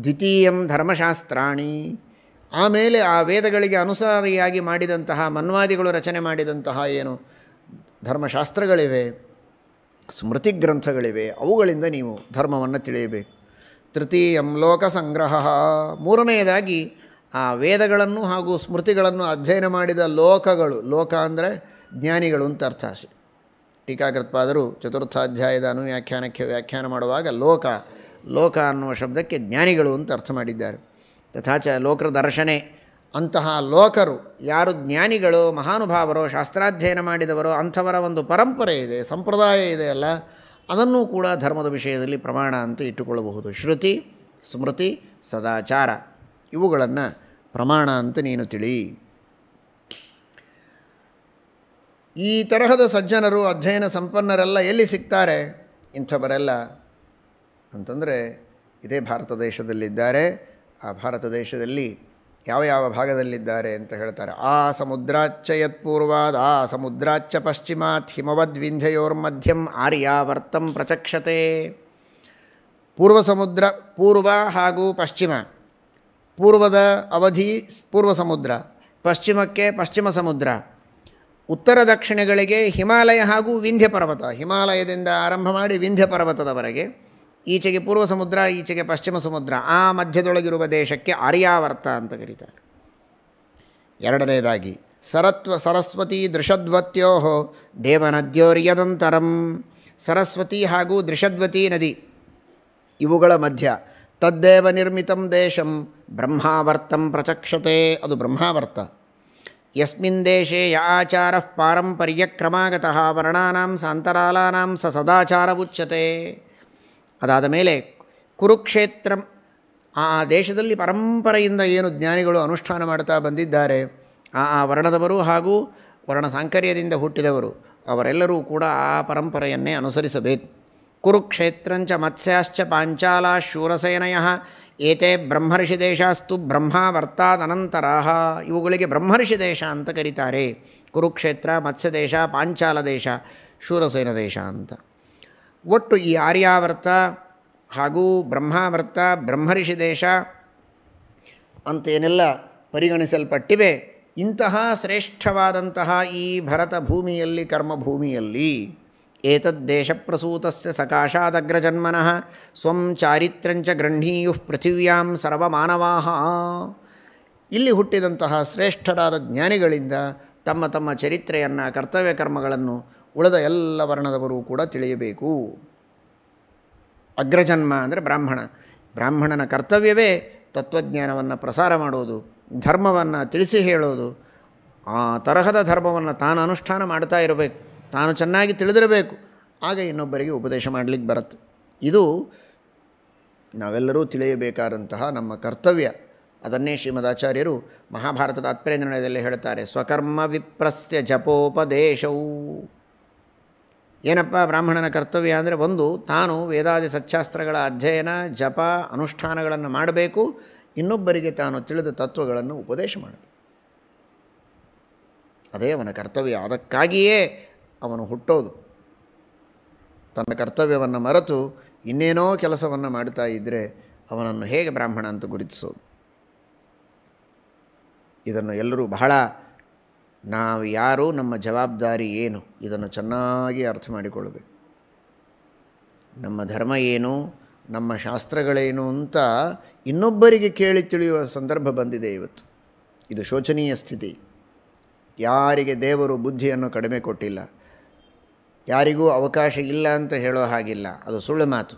ದ್ವಿತೀಯಂ ಧರ್ಮಶಾಸ್ತ್ರಾಣಿ ಆಮೇಲೆ ಆ ವೇದಗಳಿಗೆ ಅನುಸಾರಿಯಾಗಿ ಮಾಡಿದಂತಹ ಮನ್ವಾದಿಗಳು ರಚನೆ ಮಾಡಿದಂತಹ ಏನು ಧರ್ಮಶಾಸ್ತ್ರಗಳಿವೆ ಸ್ಮೃತಿ ಗ್ರಂಥಗಳಿವೆ ಅವುಗಳಿಂದ ನೀವು ಧರ್ಮವನ್ನು ತಿಳಿಯಬೇಕು ತೃತೀಯಂ ಲೋಕ ಸಂಗ್ರಹ ಮೂರನೆಯದಾಗಿ ಆ ವೇದಗಳನ್ನು ಹಾಗೂ ಸ್ಮೃತಿಗಳನ್ನು ಅಧ್ಯಯನ ಮಾಡಿದ ಲೋಕಗಳು ಲೋಕ ಅಂದರೆ ಜ್ಞಾನಿಗಳು ಅಂತ ಅರ್ಥ ಟೀಕಾಕೃತ್ಪಾದರು ಚತುರ್ಥಾಧ್ಯಾಯದ ಅನುವ್ಯಾಖ್ಯಾನಕ್ಕೆ ವ್ಯಾಖ್ಯಾನ ಮಾಡುವಾಗ ಲೋಕ ಲೋಕ ಅನ್ನುವ ಶಬ್ದಕ್ಕೆ ಜ್ಞಾನಿಗಳು ಅಂತ ಅರ್ಥ ಮಾಡಿದ್ದಾರೆ ಯಥಾಚ ಲೋಕರ ದರ್ಶನೆ ಅಂತಹ ಲೋಕರು ಯಾರು ಜ್ಞಾನಿಗಳು ಮಹಾನುಭಾವರು ಶಾಸ್ತ್ರಾಧ್ಯಯನ ಮಾಡಿದವರು ಅಂಥವರ ಒಂದು ಪರಂಪರೆ ಇದೆ ಸಂಪ್ರದಾಯ ಇದೆ ಅಲ್ಲ ಅದನ್ನೂ ಕೂಡ ಧರ್ಮದ ವಿಷಯದಲ್ಲಿ ಪ್ರಮಾಣ ಅಂತ ಇಟ್ಟುಕೊಳ್ಳಬಹುದು ಶ್ರುತಿ ಸ್ಮೃತಿ ಸದಾಚಾರ ಇವುಗಳನ್ನು ಪ್ರಮಾಣ ಅಂತ ನೀನು ತಿಳಿ ಈ ತರಹದ ಸಜ್ಜನರು ಅಧ್ಯಯನ ಸಂಪನ್ನರೆಲ್ಲ ಎಲ್ಲಿ ಸಿಗ್ತಾರೆ ಇಂಥವರೆಲ್ಲ ಅಂತಂದರೆ ಇದೇ ಭಾರತ ದೇಶದಲ್ಲಿದ್ದಾರೆ ಆ ಭಾರತ ದೇಶದಲ್ಲಿ ಯಾವ ಯಾವ ಭಾಗದಲ್ಲಿದ್ದಾರೆ ಅಂತ ಹೇಳ್ತಾರೆ ಆ ಸಮುದ್ರಾಚ್ಚ ಯತ್ಪೂರ್ವಾದ ಆ ಸಮುದ್ರಾಚ್ಚ ಪಶ್ಚಿಮಾತ್ ಮಧ್ಯಂ ಆರ್ಯಾವರ್ತಂ ಪ್ರಚಕ್ಷತೆ ಪೂರ್ವ ಸಮುದ್ರ ಪೂರ್ವ ಹಾಗೂ ಪಶ್ಚಿಮ ಪೂರ್ವದ ಅವಧಿ ಪೂರ್ವ ಸಮುದ್ರ ಪಶ್ಚಿಮಕ್ಕೆ ಪಶ್ಚಿಮ ಸಮುದ್ರ ಉತ್ತರ ದಕ್ಷಿಣಗಳಿಗೆ ಹಿಮಾಲಯ ಹಾಗೂ ವಿಂಧ್ಯ ಪರ್ವತ ಹಿಮಾಲಯದಿಂದ ಆರಂಭ ಮಾಡಿ ವಿಂಧ್ಯ ಪರ್ವತದವರೆಗೆ ಈಚೆಗೆ ಪೂರ್ವ ಸಮುದ್ರ ಈಚೆಗೆ ಪಶ್ಚಿಮ ಸಮುದ್ರ ಆ ಮಧ್ಯದೊಳಗಿರುವ ದೇಶಕ್ಕೆ ಆರ್ಯಾವರ್ತ ಅಂತ ಕರೀತಾರೆ ಎರಡನೇದಾಗಿ ಸರತ್ವ ಸರಸ್ವತಿ ದೃಷದ್ವತ್ಯೋ ದೇವನದ್ಯೋರ್ಯದಂತರಂ ಸರಸ್ವತಿ ಹಾಗೂ ದೃಷದ್ವತಿ ನದಿ ಇವುಗಳ ಮಧ್ಯ ತದ್ದೇವ ನಿರ್ಮಿತಂ ದೇಶಂ ಬ್ರಹ್ಮಾವರ್ತಂ ಪ್ರಚಕ್ಷತೆ ಅದು ಬ್ರಹ್ಮಾವರ್ತ ಯಸ್ಮಿನ್ ದೇಶೇ ಯ ಆಚಾರ ಪಾರಂಪರ್ಯ ಕ್ರಮಾಗತಃ ವರ್ಣಾನಾಂ ಸಾಂತರಾಲಾನಾಂ ಸ ಸದಾಚಾರ ಉಚ್ಯತೆ ಅದಾದ ಮೇಲೆ ಕುರುಕ್ಷೇತ್ರ ಆ ದೇಶದಲ್ಲಿ ಪರಂಪರೆಯಿಂದ ಏನು ಜ್ಞಾನಿಗಳು ಅನುಷ್ಠಾನ ಮಾಡ್ತಾ ಬಂದಿದ್ದಾರೆ ಆ ಆ ವರ್ಣದವರು ಹಾಗೂ ವರ್ಣ ಸಾಂಕರ್ಯದಿಂದ ಹುಟ್ಟಿದವರು ಅವರೆಲ್ಲರೂ ಕೂಡ ಆ ಪರಂಪರೆಯನ್ನೇ ಅನುಸರಿಸಬೇಕು ಕುರುಕ್ಷೇತ್ರಂಚ ಮತ್ಸ್ಯಾಶ್ಚ ಪಾಂಚಾಲ ಶೂರಸೇನಯ ಏತೆ ಬ್ರಹ್ಮರ್ಷಿ ದೇಶಾಸ್ತು ಬ್ರಹ್ಮ ವರ್ತಾದನಂತರ ಇವುಗಳಿಗೆ ಬ್ರಹ್ಮರ್ಷಿ ದೇಶ ಅಂತ ಕರೀತಾರೆ ಕುರುಕ್ಷೇತ್ರ ಮತ್ಸ್ಯ ದೇಶ ಪಾಂಚಾಲ ದೇಶ ಶೂರಸೇನ ದೇಶ ಅಂತ ಒಟ್ಟು ಈ ಆರ್ಯಾವರ್ತ ಹಾಗೂ ಬ್ರಹ್ಮಾವರ್ತ ಬ್ರಹ್ಮಋಷಿ ದೇಶ ಅಂತೇನೆಲ್ಲ ಪರಿಗಣಿಸಲ್ಪಟ್ಟಿವೆ ಇಂತಹ ಶ್ರೇಷ್ಠವಾದಂತಹ ಈ ಭರತ ಭೂಮಿಯಲ್ಲಿ ಕರ್ಮಭೂಮಿಯಲ್ಲಿ ಏತದ್ದೇಶ ಪ್ರಸೂತ ಸಕಾಶಾದಗ್ರಜನ್ಮನಃ ಸ್ವಂ ಚಾರಿತ್ರ್ಯಂಚ ಗೃಹೀಯು ಪೃಥಿವ್ಯಾಂ ಸರ್ವಮಾನವಾ ಇಲ್ಲಿ ಹುಟ್ಟಿದಂತಹ ಶ್ರೇಷ್ಠರಾದ ಜ್ಞಾನಿಗಳಿಂದ ತಮ್ಮ ತಮ್ಮ ಚರಿತ್ರೆಯನ್ನು ಕರ್ತವ್ಯ ಕರ್ಮಗಳನ್ನು ಉಳಿದ ಎಲ್ಲ ವರ್ಣದವರೂ ಕೂಡ ತಿಳಿಯಬೇಕು ಅಗ್ರಜನ್ಮ ಅಂದರೆ ಬ್ರಾಹ್ಮಣ ಬ್ರಾಹ್ಮಣನ ಕರ್ತವ್ಯವೇ ತತ್ವಜ್ಞಾನವನ್ನು ಪ್ರಸಾರ ಮಾಡೋದು ಧರ್ಮವನ್ನು ತಿಳಿಸಿ ಹೇಳೋದು ಆ ತರಹದ ಧರ್ಮವನ್ನು ತಾನು ಅನುಷ್ಠಾನ ಮಾಡ್ತಾ ಇರಬೇಕು ತಾನು ಚೆನ್ನಾಗಿ ತಿಳಿದಿರಬೇಕು ಆಗ ಇನ್ನೊಬ್ಬರಿಗೆ ಉಪದೇಶ ಮಾಡಲಿಕ್ಕೆ ಬರುತ್ತೆ ಇದು ನಾವೆಲ್ಲರೂ ತಿಳಿಯಬೇಕಾದಂತಹ ನಮ್ಮ ಕರ್ತವ್ಯ ಅದನ್ನೇ ಶ್ರೀಮದಾಚಾರ್ಯರು ಮಹಾಭಾರತದ ನಿರ್ಣಯದಲ್ಲಿ ಹೇಳ್ತಾರೆ ಸ್ವಕರ್ಮ ವಿಪ್ರಸ್ಯ ಜಪೋಪದೇಶವು ಏನಪ್ಪ ಬ್ರಾಹ್ಮಣನ ಕರ್ತವ್ಯ ಅಂದರೆ ಒಂದು ತಾನು ವೇದಾದಿ ಸತ್ಯಾಸ್ತ್ರಗಳ ಅಧ್ಯಯನ ಜಪ ಅನುಷ್ಠಾನಗಳನ್ನು ಮಾಡಬೇಕು ಇನ್ನೊಬ್ಬರಿಗೆ ತಾನು ತಿಳಿದ ತತ್ವಗಳನ್ನು ಉಪದೇಶ ಮಾಡಬೇಕು ಅದೇ ಅವನ ಕರ್ತವ್ಯ ಅದಕ್ಕಾಗಿಯೇ ಅವನು ಹುಟ್ಟೋದು ತನ್ನ ಕರ್ತವ್ಯವನ್ನು ಮರೆತು ಇನ್ನೇನೋ ಕೆಲಸವನ್ನು ಮಾಡ್ತಾ ಇದ್ದರೆ ಅವನನ್ನು ಹೇಗೆ ಬ್ರಾಹ್ಮಣ ಅಂತ ಗುರುತಿಸೋದು ಇದನ್ನು ಎಲ್ಲರೂ ಬಹಳ ನಾವು ಯಾರು ನಮ್ಮ ಜವಾಬ್ದಾರಿ ಏನು ಇದನ್ನು ಚೆನ್ನಾಗಿ ಅರ್ಥ ಮಾಡಿಕೊಳ್ಬೇಕು ನಮ್ಮ ಧರ್ಮ ಏನು ನಮ್ಮ ಶಾಸ್ತ್ರಗಳೇನು ಅಂತ ಇನ್ನೊಬ್ಬರಿಗೆ ಕೇಳಿ ತಿಳಿಯುವ ಸಂದರ್ಭ ಬಂದಿದೆ ಇವತ್ತು ಇದು ಶೋಚನೀಯ ಸ್ಥಿತಿ ಯಾರಿಗೆ ದೇವರು ಬುದ್ಧಿಯನ್ನು ಕಡಿಮೆ ಕೊಟ್ಟಿಲ್ಲ ಯಾರಿಗೂ ಅವಕಾಶ ಇಲ್ಲ ಅಂತ ಹೇಳೋ ಹಾಗಿಲ್ಲ ಅದು ಸುಳ್ಳು ಮಾತು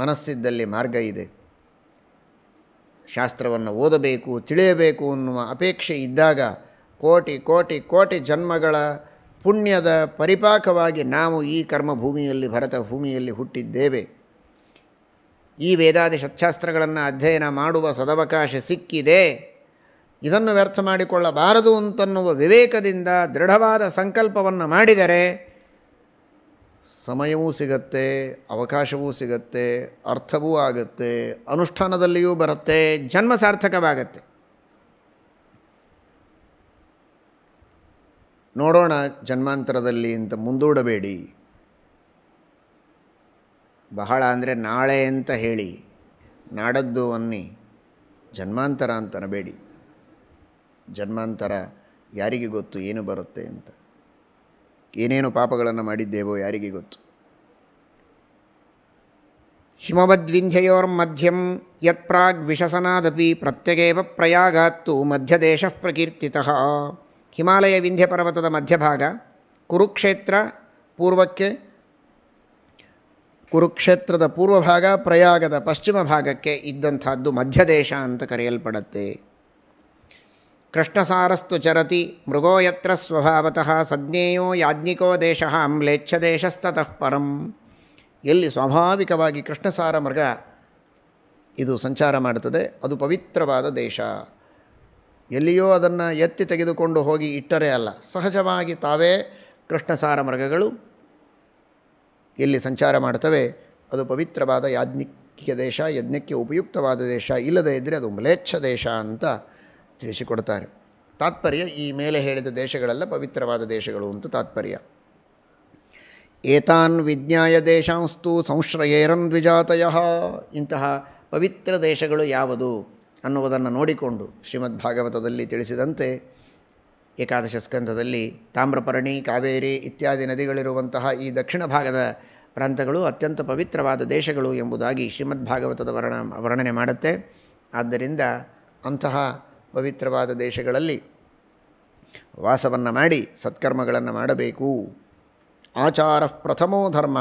ಮನಸ್ಸಿದ್ದಲ್ಲಿ ಮಾರ್ಗ ಇದೆ ಶಾಸ್ತ್ರವನ್ನು ಓದಬೇಕು ತಿಳಿಯಬೇಕು ಅನ್ನುವ ಅಪೇಕ್ಷೆ ಇದ್ದಾಗ ಕೋಟಿ ಕೋಟಿ ಕೋಟಿ ಜನ್ಮಗಳ ಪುಣ್ಯದ ಪರಿಪಾಕವಾಗಿ ನಾವು ಈ ಕರ್ಮಭೂಮಿಯಲ್ಲಿ ಭರತ ಭೂಮಿಯಲ್ಲಿ ಹುಟ್ಟಿದ್ದೇವೆ ಈ ವೇದಾದಿ ಸತ್ಯಾಸ್ತ್ರಗಳನ್ನು ಅಧ್ಯಯನ ಮಾಡುವ ಸದವಕಾಶ ಸಿಕ್ಕಿದೆ ಇದನ್ನು ವ್ಯರ್ಥ ಮಾಡಿಕೊಳ್ಳಬಾರದು ಅಂತನ್ನುವ ವಿವೇಕದಿಂದ ದೃಢವಾದ ಸಂಕಲ್ಪವನ್ನು ಮಾಡಿದರೆ ಸಮಯವೂ ಸಿಗತ್ತೆ ಅವಕಾಶವೂ ಸಿಗತ್ತೆ ಅರ್ಥವೂ ಆಗತ್ತೆ ಅನುಷ್ಠಾನದಲ್ಲಿಯೂ ಬರುತ್ತೆ ಜನ್ಮ ಸಾರ್ಥಕವಾಗತ್ತೆ ನೋಡೋಣ ಜನ್ಮಾಂತರದಲ್ಲಿ ಅಂತ ಮುಂದೂಡಬೇಡಿ ಬಹಳ ಅಂದರೆ ನಾಳೆ ಅಂತ ಹೇಳಿ ನಾಡದ್ದು ಅನ್ನಿ ಜನ್ಮಾಂತರ ಅಂತನಬೇಡಿ ಜನ್ಮಾಂತರ ಯಾರಿಗೆ ಗೊತ್ತು ಏನು ಬರುತ್ತೆ ಅಂತ ಏನೇನು ಪಾಪಗಳನ್ನು ಮಾಡಿದ್ದೇವೋ ಯಾರಿಗೆ ಗೊತ್ತು ಹಿಮವದ್ವಿಂಧ್ಯಯೋರ್ ಮಧ್ಯಂ ಯತ್ಪ್ರಾಗ್ ವಿಶಸನಾದಪಿ ಪ್ರತ್ಯಗೇವ ಪ್ರಯಾಗಾತ್ತು ಮಧ್ಯದೇಶ ಪ್ರಕೀರ್ತಿತಃ ಹಿಮಾಲಯ ವಿಂಧ್ಯ ಪರ್ವತದ ಮಧ್ಯಭಾಗ ಕುರುಕ್ಷೇತ್ರ ಪೂರ್ವಕ್ಕೆ ಕುರುಕ್ಷೇತ್ರದ ಪೂರ್ವ ಭಾಗ ಪ್ರಯಾಗದ ಪಶ್ಚಿಮ ಭಾಗಕ್ಕೆ ಇದ್ದಂಥದ್ದು ಮಧ್ಯದೇಶ ಅಂತ ಕರೆಯಲ್ಪಡುತ್ತೆ ಕೃಷ್ಣಸಾರಸ್ತು ಚರತಿ ಮೃಗೋ ಯತ್ರ ಸ್ವಭಾವತಃ ಸಜ್ಞೇಯೋ ಯಾಜ್ಞಿಕೋ ದೇಶ ಅಮ್ಲೇಚ್ಛ ದೇಶಸ್ತತಃ ಪರಂ ಎಲ್ಲಿ ಸ್ವಾಭಾವಿಕವಾಗಿ ಕೃಷ್ಣಸಾರ ಮೃಗ ಇದು ಸಂಚಾರ ಮಾಡುತ್ತದೆ ಅದು ಪವಿತ್ರವಾದ ದೇಶ ಎಲ್ಲಿಯೋ ಅದನ್ನು ಎತ್ತಿ ತೆಗೆದುಕೊಂಡು ಹೋಗಿ ಇಟ್ಟರೆ ಅಲ್ಲ ಸಹಜವಾಗಿ ತಾವೇ ಕೃಷ್ಣಸಾರ ಮೃಗಗಳು ಎಲ್ಲಿ ಸಂಚಾರ ಮಾಡ್ತವೆ ಅದು ಪವಿತ್ರವಾದ ಯಾಜ್ಞಿಕ ದೇಶ ಯಜ್ಞಕ್ಕೆ ಉಪಯುಕ್ತವಾದ ದೇಶ ಇಲ್ಲದೇ ಇದ್ದರೆ ಅದು ಮ್ಲೇಚ್ಛ ದೇಶ ಅಂತ ತಿಳಿಸಿಕೊಡ್ತಾರೆ ತಾತ್ಪರ್ಯ ಈ ಮೇಲೆ ಹೇಳಿದ ದೇಶಗಳೆಲ್ಲ ಪವಿತ್ರವಾದ ದೇಶಗಳು ಅಂತ ತಾತ್ಪರ್ಯ ಏತಾನ್ ವಿಜ್ಞಾಯ ದೇಶಾಂಸ್ತು ಸಂಶ್ರಯೇರನ್ ದ್ವಿಜಾತಯ ಇಂತಹ ಪವಿತ್ರ ದೇಶಗಳು ಯಾವುದು ಅನ್ನುವುದನ್ನು ನೋಡಿಕೊಂಡು ಶ್ರೀಮದ್ ಭಾಗವತದಲ್ಲಿ ತಿಳಿಸಿದಂತೆ ಏಕಾದಶ ಸ್ಕಂಧದಲ್ಲಿ ತಾಮ್ರಪರ್ಣಿ ಕಾವೇರಿ ಇತ್ಯಾದಿ ನದಿಗಳಿರುವಂತಹ ಈ ದಕ್ಷಿಣ ಭಾಗದ ಪ್ರಾಂತಗಳು ಅತ್ಯಂತ ಪವಿತ್ರವಾದ ದೇಶಗಳು ಎಂಬುದಾಗಿ ಶ್ರೀಮದ್ ಭಾಗವತದ ವರ್ಣ ವರ್ಣನೆ ಮಾಡುತ್ತೆ ಆದ್ದರಿಂದ ಅಂತಹ ಪವಿತ್ರವಾದ ದೇಶಗಳಲ್ಲಿ ವಾಸವನ್ನು ಮಾಡಿ ಸತ್ಕರ್ಮಗಳನ್ನು ಮಾಡಬೇಕು ಆಚಾರ ಪ್ರಥಮೋ ಧರ್ಮ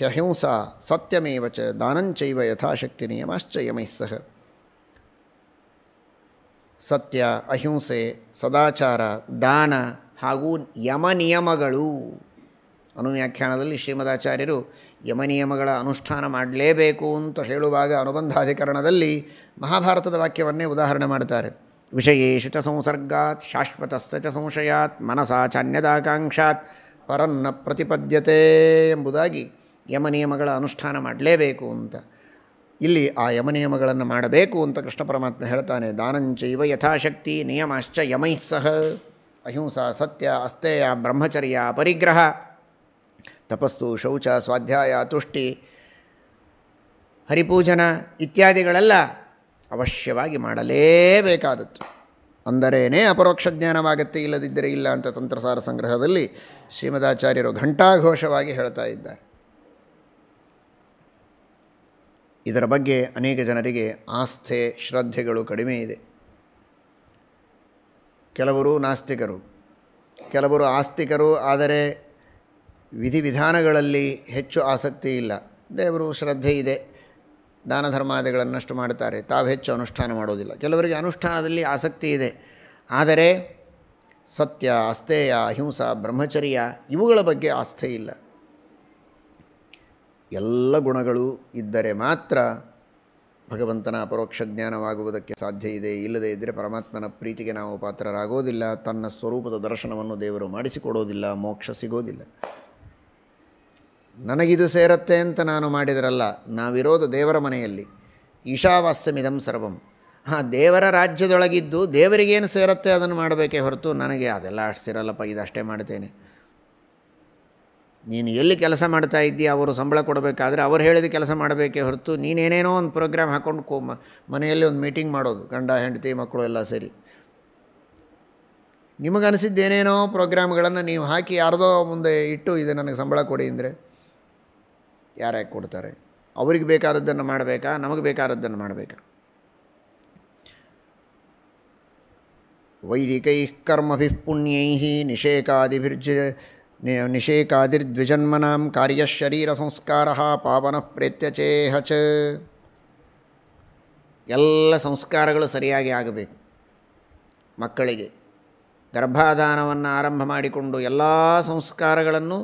ಹ್ಯಹಿಂಸ ಸತ್ಯಮೇವ ಚ ದಾನಂಚವ ಯಥಾಶಕ್ತಿ ನಿಯಮಾಶ್ಚಯಮೈಸ್ಸಹ ಸತ್ಯ ಅಹಿಂಸೆ ಸದಾಚಾರ ದಾನ ಹಾಗೂ ಯಮ ನಿಯಮಗಳು ಅನುವ್ಯಾಖ್ಯಾನದಲ್ಲಿ ಶ್ರೀಮದಾಚಾರ್ಯರು ಯಮ ನಿಯಮಗಳ ಅನುಷ್ಠಾನ ಮಾಡಲೇಬೇಕು ಅಂತ ಹೇಳುವಾಗ ಅನುಬಂಧಾಧಿಕರಣದಲ್ಲಿ ಮಹಾಭಾರತದ ವಾಕ್ಯವನ್ನೇ ಉದಾಹರಣೆ ಮಾಡ್ತಾರೆ ವಿಷಯೇಶು ಚ ಸಂಸರ್ಗಾತ್ ಶಾಶ್ವತ ಚ ಸಂಶಯಾತ್ ಮನಸಾ ಚಾನ್ಯದಾಕಾಂಕ್ಷಾತ್ ಪರನ್ನ ಪ್ರತಿಪದ್ಯತೆ ಎಂಬುದಾಗಿ ಯಮ ನಿಯಮಗಳ ಅನುಷ್ಠಾನ ಮಾಡಲೇಬೇಕು ಅಂತ ಇಲ್ಲಿ ಆ ಯಮನಿಯಮಗಳನ್ನು ಮಾಡಬೇಕು ಅಂತ ಕೃಷ್ಣ ಪರಮಾತ್ಮ ಹೇಳ್ತಾನೆ ಇವ ಯಥಾಶಕ್ತಿ ನಿಯಮಶ್ಚ ಯಮೈಃ ಸಹ ಅಹಿಂಸಾ ಸತ್ಯ ಅಸ್ತೇಯ ಬ್ರಹ್ಮಚರ್ಯ ಪರಿಗ್ರಹ ತಪಸ್ಸು ಶೌಚ ಸ್ವಾಧ್ಯಾಯ ತುಷ್ಟಿ ಹರಿಪೂಜನ ಇತ್ಯಾದಿಗಳೆಲ್ಲ ಅವಶ್ಯವಾಗಿ ಮಾಡಲೇಬೇಕಾದದ್ದು ಅಂದರೇನೇ ಅಪರೋಕ್ಷ ಜ್ಞಾನವಾಗತ್ತೆ ಇಲ್ಲದಿದ್ದರೆ ಇಲ್ಲ ಅಂತ ತಂತ್ರಸಾರ ಸಂಗ್ರಹದಲ್ಲಿ ಶ್ರೀಮದಾಚಾರ್ಯರು ಘಂಟಾಘೋಷವಾಗಿ ಹೇಳ್ತಾ ಇದ್ದಾರೆ ಇದರ ಬಗ್ಗೆ ಅನೇಕ ಜನರಿಗೆ ಆಸ್ಥೆ ಶ್ರದ್ಧೆಗಳು ಕಡಿಮೆ ಇದೆ ಕೆಲವರು ನಾಸ್ತಿಕರು ಕೆಲವರು ಆಸ್ತಿಕರು ಆದರೆ ವಿಧಿವಿಧಾನಗಳಲ್ಲಿ ಹೆಚ್ಚು ಆಸಕ್ತಿ ಇಲ್ಲ ದೇವರು ಶ್ರದ್ಧೆ ಇದೆ ದಾನ ಧರ್ಮಾದಿಗಳನ್ನಷ್ಟು ಮಾಡುತ್ತಾರೆ ತಾವು ಹೆಚ್ಚು ಅನುಷ್ಠಾನ ಮಾಡೋದಿಲ್ಲ ಕೆಲವರಿಗೆ ಅನುಷ್ಠಾನದಲ್ಲಿ ಆಸಕ್ತಿ ಇದೆ ಆದರೆ ಸತ್ಯ ಅಸ್ಥೇಯ ಅಹಿಂಸಾ ಬ್ರಹ್ಮಚರ್ಯ ಇವುಗಳ ಬಗ್ಗೆ ಆಸ್ಥೆ ಇಲ್ಲ ಎಲ್ಲ ಗುಣಗಳು ಇದ್ದರೆ ಮಾತ್ರ ಭಗವಂತನ ಅಪರೋಕ್ಷ ಜ್ಞಾನವಾಗುವುದಕ್ಕೆ ಸಾಧ್ಯ ಇದೆ ಇಲ್ಲದೆ ಇದ್ದರೆ ಪರಮಾತ್ಮನ ಪ್ರೀತಿಗೆ ನಾವು ಪಾತ್ರರಾಗೋದಿಲ್ಲ ತನ್ನ ಸ್ವರೂಪದ ದರ್ಶನವನ್ನು ದೇವರು ಮಾಡಿಸಿಕೊಡೋದಿಲ್ಲ ಮೋಕ್ಷ ಸಿಗೋದಿಲ್ಲ ನನಗಿದು ಸೇರತ್ತೆ ಅಂತ ನಾನು ಮಾಡಿದರಲ್ಲ ನಾವಿರೋದು ದೇವರ ಮನೆಯಲ್ಲಿ ಈಶಾವಾಸ್ಯಮಿದಂ ಸರ್ವಂ ಹಾಂ ದೇವರ ರಾಜ್ಯದೊಳಗಿದ್ದು ದೇವರಿಗೇನು ಸೇರತ್ತೆ ಅದನ್ನು ಮಾಡಬೇಕೇ ಹೊರತು ನನಗೆ ಅದೆಲ್ಲ ಅಷ್ಟು ಇದಷ್ಟೇ ಮಾಡ್ತೇನೆ ನೀನು ಎಲ್ಲಿ ಕೆಲಸ ಮಾಡ್ತಾ ಇದ್ದೀಯ ಅವರು ಸಂಬಳ ಕೊಡಬೇಕಾದ್ರೆ ಅವ್ರು ಹೇಳಿದ ಕೆಲಸ ಮಾಡಬೇಕೇ ಹೊರತು ನೀನೇನೇನೋ ಒಂದು ಪ್ರೋಗ್ರಾಮ್ ಹಾಕ್ಕೊಂಡು ಕೋ ಮನೆಯಲ್ಲಿ ಒಂದು ಮೀಟಿಂಗ್ ಮಾಡೋದು ಗಂಡ ಹೆಂಡತಿ ಮಕ್ಕಳು ಎಲ್ಲ ಸೇರಿ ನಿಮಗನಿಸಿದ್ದೇನೇನೋ ಪ್ರೋಗ್ರಾಮ್ಗಳನ್ನು ನೀವು ಹಾಕಿ ಯಾರದೋ ಮುಂದೆ ಇಟ್ಟು ಇದು ನನಗೆ ಸಂಬಳ ಕೊಡಿ ಅಂದರೆ ಯಾರ್ಯಾಕೆ ಕೊಡ್ತಾರೆ ಅವ್ರಿಗೆ ಬೇಕಾದದ್ದನ್ನು ಮಾಡಬೇಕಾ ನಮಗೆ ಬೇಕಾದದ್ದನ್ನು ಮಾಡಬೇಕಾ ವೈದಿಕೈ ಕರ್ಮಭಿಃ ಪುಣ್ಯೈ ನಿಷೇಕಾದಿಭಿರ್ಜ ನಿಷೇಕಾದಿರ್ದ್ವಿಜನ್ಮನಾಂ ಕಾರ್ಯಶರೀರ ಸಂಸ್ಕಾರ ಪಾವನ ಪ್ರೇತ್ಯಚೇಹಚ ಎಲ್ಲ ಸಂಸ್ಕಾರಗಳು ಸರಿಯಾಗಿ ಆಗಬೇಕು ಮಕ್ಕಳಿಗೆ ಗರ್ಭಾಧಾನವನ್ನು ಆರಂಭ ಮಾಡಿಕೊಂಡು ಎಲ್ಲ ಸಂಸ್ಕಾರಗಳನ್ನು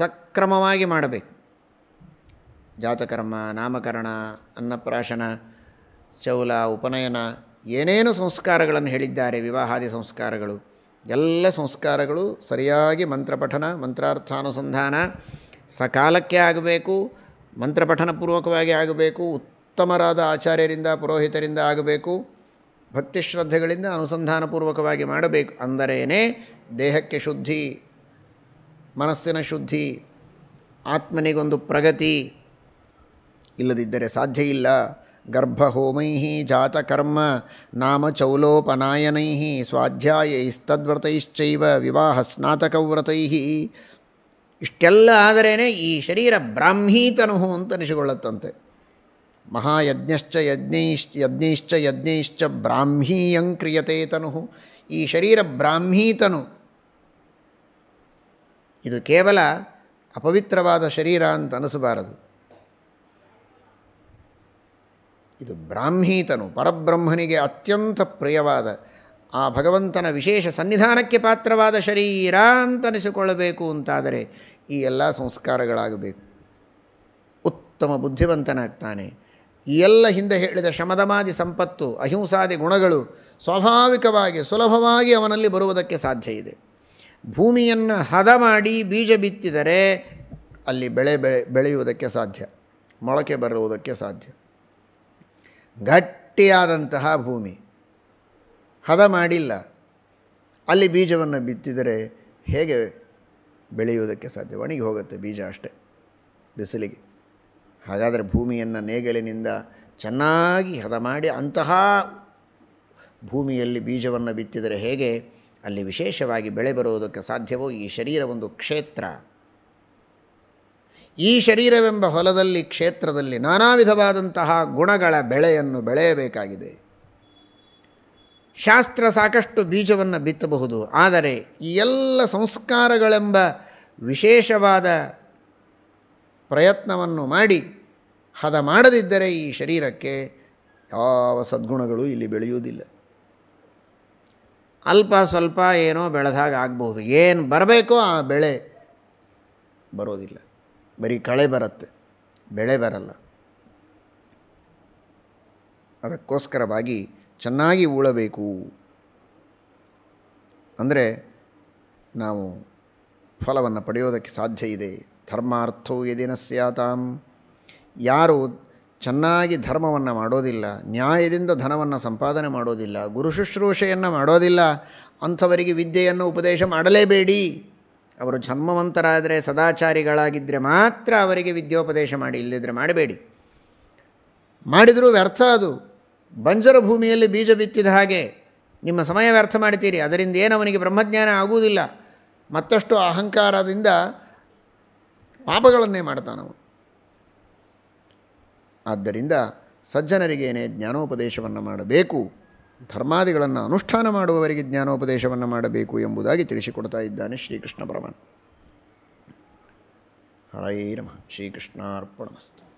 ಸಕ್ರಮವಾಗಿ ಮಾಡಬೇಕು ಜಾತಕರ್ಮ ನಾಮಕರಣ ಅನ್ನಪ್ರಾಶನ ಚೌಲ ಉಪನಯನ ಏನೇನು ಸಂಸ್ಕಾರಗಳನ್ನು ಹೇಳಿದ್ದಾರೆ ವಿವಾಹಾದಿ ಸಂಸ್ಕಾರಗಳು ಎಲ್ಲ ಸಂಸ್ಕಾರಗಳು ಸರಿಯಾಗಿ ಮಂತ್ರಪಠನ ಮಂತ್ರಾರ್ಥಾನುಸಂಧಾನ ಸಕಾಲಕ್ಕೆ ಆಗಬೇಕು ಮಂತ್ರಪಠನ ಪೂರ್ವಕವಾಗಿ ಆಗಬೇಕು ಉತ್ತಮರಾದ ಆಚಾರ್ಯರಿಂದ ಪುರೋಹಿತರಿಂದ ಆಗಬೇಕು ಭಕ್ತಿ ಶ್ರದ್ಧೆಗಳಿಂದ ಅನುಸಂಧಾನಪೂರ್ವಕವಾಗಿ ಮಾಡಬೇಕು ಅಂದರೇನೆ ದೇಹಕ್ಕೆ ಶುದ್ಧಿ ಮನಸ್ಸಿನ ಶುದ್ಧಿ ಆತ್ಮನಿಗೊಂದು ಪ್ರಗತಿ ಇಲ್ಲದಿದ್ದರೆ ಸಾಧ್ಯ ಇಲ್ಲ ಗರ್ಭಹೋಮೈ ಜಾತಕರ್ಮ ನಾಮಚೌಲೋಪನಾಯನೈ ಸ್ವಾಧ್ಯಾಯಸ್ತದ್ವ್ರತೈಶ್ಚವ ವಿವಾಹ ಸ್ನಾತಕವ್ರತೈ ಇಷ್ಟೆಲ್ಲ ಆದರೇ ಈ ಶರೀರ ಬ್ರಾಹ್ಮೀತನು ಅಂತ ಅನಿಸಿಕೊಳ್ಳುತ್ತಂತೆ ಮಹಾಯಜ್ಞಶ್ಚ ಯಜ್ಞೈಶ್ ಯಜ್ಞೈಶ್ಚ ಯಜ್ಞೈಶ್ಚ ಬ್ರಾಹ್ಮೀಯಂ ಕ್ರಿಯತೆ ತನು ಈ ಶರೀರ ಬ್ರಾಹ್ಮೀತನು ಇದು ಕೇವಲ ಅಪವಿತ್ರವಾದ ಶರೀರ ಅಂತ ಅನಿಸಬಾರದು ಇದು ಬ್ರಾಹ್ಮೀತನು ಪರಬ್ರಹ್ಮನಿಗೆ ಅತ್ಯಂತ ಪ್ರಿಯವಾದ ಆ ಭಗವಂತನ ವಿಶೇಷ ಸನ್ನಿಧಾನಕ್ಕೆ ಪಾತ್ರವಾದ ಶರೀರ ಅಂತನಿಸಿಕೊಳ್ಳಬೇಕು ಅಂತಾದರೆ ಈ ಎಲ್ಲ ಸಂಸ್ಕಾರಗಳಾಗಬೇಕು ಉತ್ತಮ ಬುದ್ಧಿವಂತನಾಗ್ತಾನೆ ಈ ಎಲ್ಲ ಹಿಂದೆ ಹೇಳಿದ ಶಮದಮಾದಿ ಸಂಪತ್ತು ಅಹಿಂಸಾದಿ ಗುಣಗಳು ಸ್ವಾಭಾವಿಕವಾಗಿ ಸುಲಭವಾಗಿ ಅವನಲ್ಲಿ ಬರುವುದಕ್ಕೆ ಸಾಧ್ಯ ಇದೆ ಭೂಮಿಯನ್ನು ಹದ ಮಾಡಿ ಬೀಜ ಬಿತ್ತಿದರೆ ಅಲ್ಲಿ ಬೆಳೆ ಬೆಳೆ ಬೆಳೆಯುವುದಕ್ಕೆ ಸಾಧ್ಯ ಮೊಳಕೆ ಬರುವುದಕ್ಕೆ ಸಾಧ್ಯ ಗಟ್ಟಿಯಾದಂತಹ ಭೂಮಿ ಹದ ಮಾಡಿಲ್ಲ ಅಲ್ಲಿ ಬೀಜವನ್ನು ಬಿತ್ತಿದರೆ ಹೇಗೆ ಬೆಳೆಯುವುದಕ್ಕೆ ಸಾಧ್ಯ ಒಣಗಿ ಹೋಗುತ್ತೆ ಬೀಜ ಅಷ್ಟೆ ಬಿಸಿಲಿಗೆ ಹಾಗಾದರೆ ಭೂಮಿಯನ್ನು ನೇಗಲಿನಿಂದ ಚೆನ್ನಾಗಿ ಹದ ಮಾಡಿ ಅಂತಹ ಭೂಮಿಯಲ್ಲಿ ಬೀಜವನ್ನು ಬಿತ್ತಿದರೆ ಹೇಗೆ ಅಲ್ಲಿ ವಿಶೇಷವಾಗಿ ಬೆಳೆ ಬರುವುದಕ್ಕೆ ಸಾಧ್ಯವೋ ಈ ಶರೀರ ಒಂದು ಕ್ಷೇತ್ರ ಈ ಶರೀರವೆಂಬ ಹೊಲದಲ್ಲಿ ಕ್ಷೇತ್ರದಲ್ಲಿ ನಾನಾ ವಿಧವಾದಂತಹ ಗುಣಗಳ ಬೆಳೆಯನ್ನು ಬೆಳೆಯಬೇಕಾಗಿದೆ ಶಾಸ್ತ್ರ ಸಾಕಷ್ಟು ಬೀಜವನ್ನು ಬಿತ್ತಬಹುದು ಆದರೆ ಈ ಎಲ್ಲ ಸಂಸ್ಕಾರಗಳೆಂಬ ವಿಶೇಷವಾದ ಪ್ರಯತ್ನವನ್ನು ಮಾಡಿ ಹದ ಮಾಡದಿದ್ದರೆ ಈ ಶರೀರಕ್ಕೆ ಯಾವ ಸದ್ಗುಣಗಳು ಇಲ್ಲಿ ಬೆಳೆಯುವುದಿಲ್ಲ ಅಲ್ಪ ಸ್ವಲ್ಪ ಏನೋ ಬೆಳೆದಾಗ ಆಗಬಹುದು ಏನು ಬರಬೇಕೋ ಆ ಬೆಳೆ ಬರೋದಿಲ್ಲ ಬರೀ ಕಳೆ ಬರುತ್ತೆ ಬೆಳೆ ಬರಲ್ಲ ಅದಕ್ಕೋಸ್ಕರವಾಗಿ ಚೆನ್ನಾಗಿ ಉಳಬೇಕು ಅಂದರೆ ನಾವು ಫಲವನ್ನು ಪಡೆಯೋದಕ್ಕೆ ಸಾಧ್ಯ ಇದೆ ಧರ್ಮಾರ್ಥೋ ಯದಿನ ಸ್ಯಾತಾಂ ಯಾರು ಚೆನ್ನಾಗಿ ಧರ್ಮವನ್ನು ಮಾಡೋದಿಲ್ಲ ನ್ಯಾಯದಿಂದ ಧನವನ್ನು ಸಂಪಾದನೆ ಮಾಡೋದಿಲ್ಲ ಗುರು ಶುಶ್ರೂಷೆಯನ್ನು ಮಾಡೋದಿಲ್ಲ ಅಂಥವರಿಗೆ ವಿದ್ಯೆಯನ್ನು ಉಪದೇಶ ಮಾಡಲೇಬೇಡಿ ಅವರು ಜನ್ಮವಂತರಾದರೆ ಸದಾಚಾರಿಗಳಾಗಿದ್ದರೆ ಮಾತ್ರ ಅವರಿಗೆ ವಿದ್ಯೋಪದೇಶ ಮಾಡಿ ಇಲ್ಲದಿದ್ದರೆ ಮಾಡಬೇಡಿ ಮಾಡಿದರೂ ವ್ಯರ್ಥ ಅದು ಬಂಜರ ಭೂಮಿಯಲ್ಲಿ ಬೀಜ ಬಿತ್ತಿದ ಹಾಗೆ ನಿಮ್ಮ ಸಮಯ ವ್ಯರ್ಥ ಮಾಡ್ತೀರಿ ಅದರಿಂದ ಏನು ಅವನಿಗೆ ಬ್ರಹ್ಮಜ್ಞಾನ ಆಗುವುದಿಲ್ಲ ಮತ್ತಷ್ಟು ಅಹಂಕಾರದಿಂದ ಪಾಪಗಳನ್ನೇ ಮಾಡ್ತಾನವನು ಆದ್ದರಿಂದ ಸಜ್ಜನರಿಗೇನೆ ಜ್ಞಾನೋಪದೇಶವನ್ನು ಮಾಡಬೇಕು ಧರ್ಮಾದಿಗಳನ್ನು ಅನುಷ್ಠಾನ ಮಾಡುವವರಿಗೆ ಜ್ಞಾನೋಪದೇಶವನ್ನು ಮಾಡಬೇಕು ಎಂಬುದಾಗಿ ತಿಳಿಸಿಕೊಡ್ತಾ ಇದ್ದಾನೆ ಶ್ರೀಕೃಷ್ಣ ಪರಮಾತ್ಮ ಹರೈ ನಮಃ ಶ್ರೀಕೃಷ್ಣಾರ್ಪಣಮಸ್ತು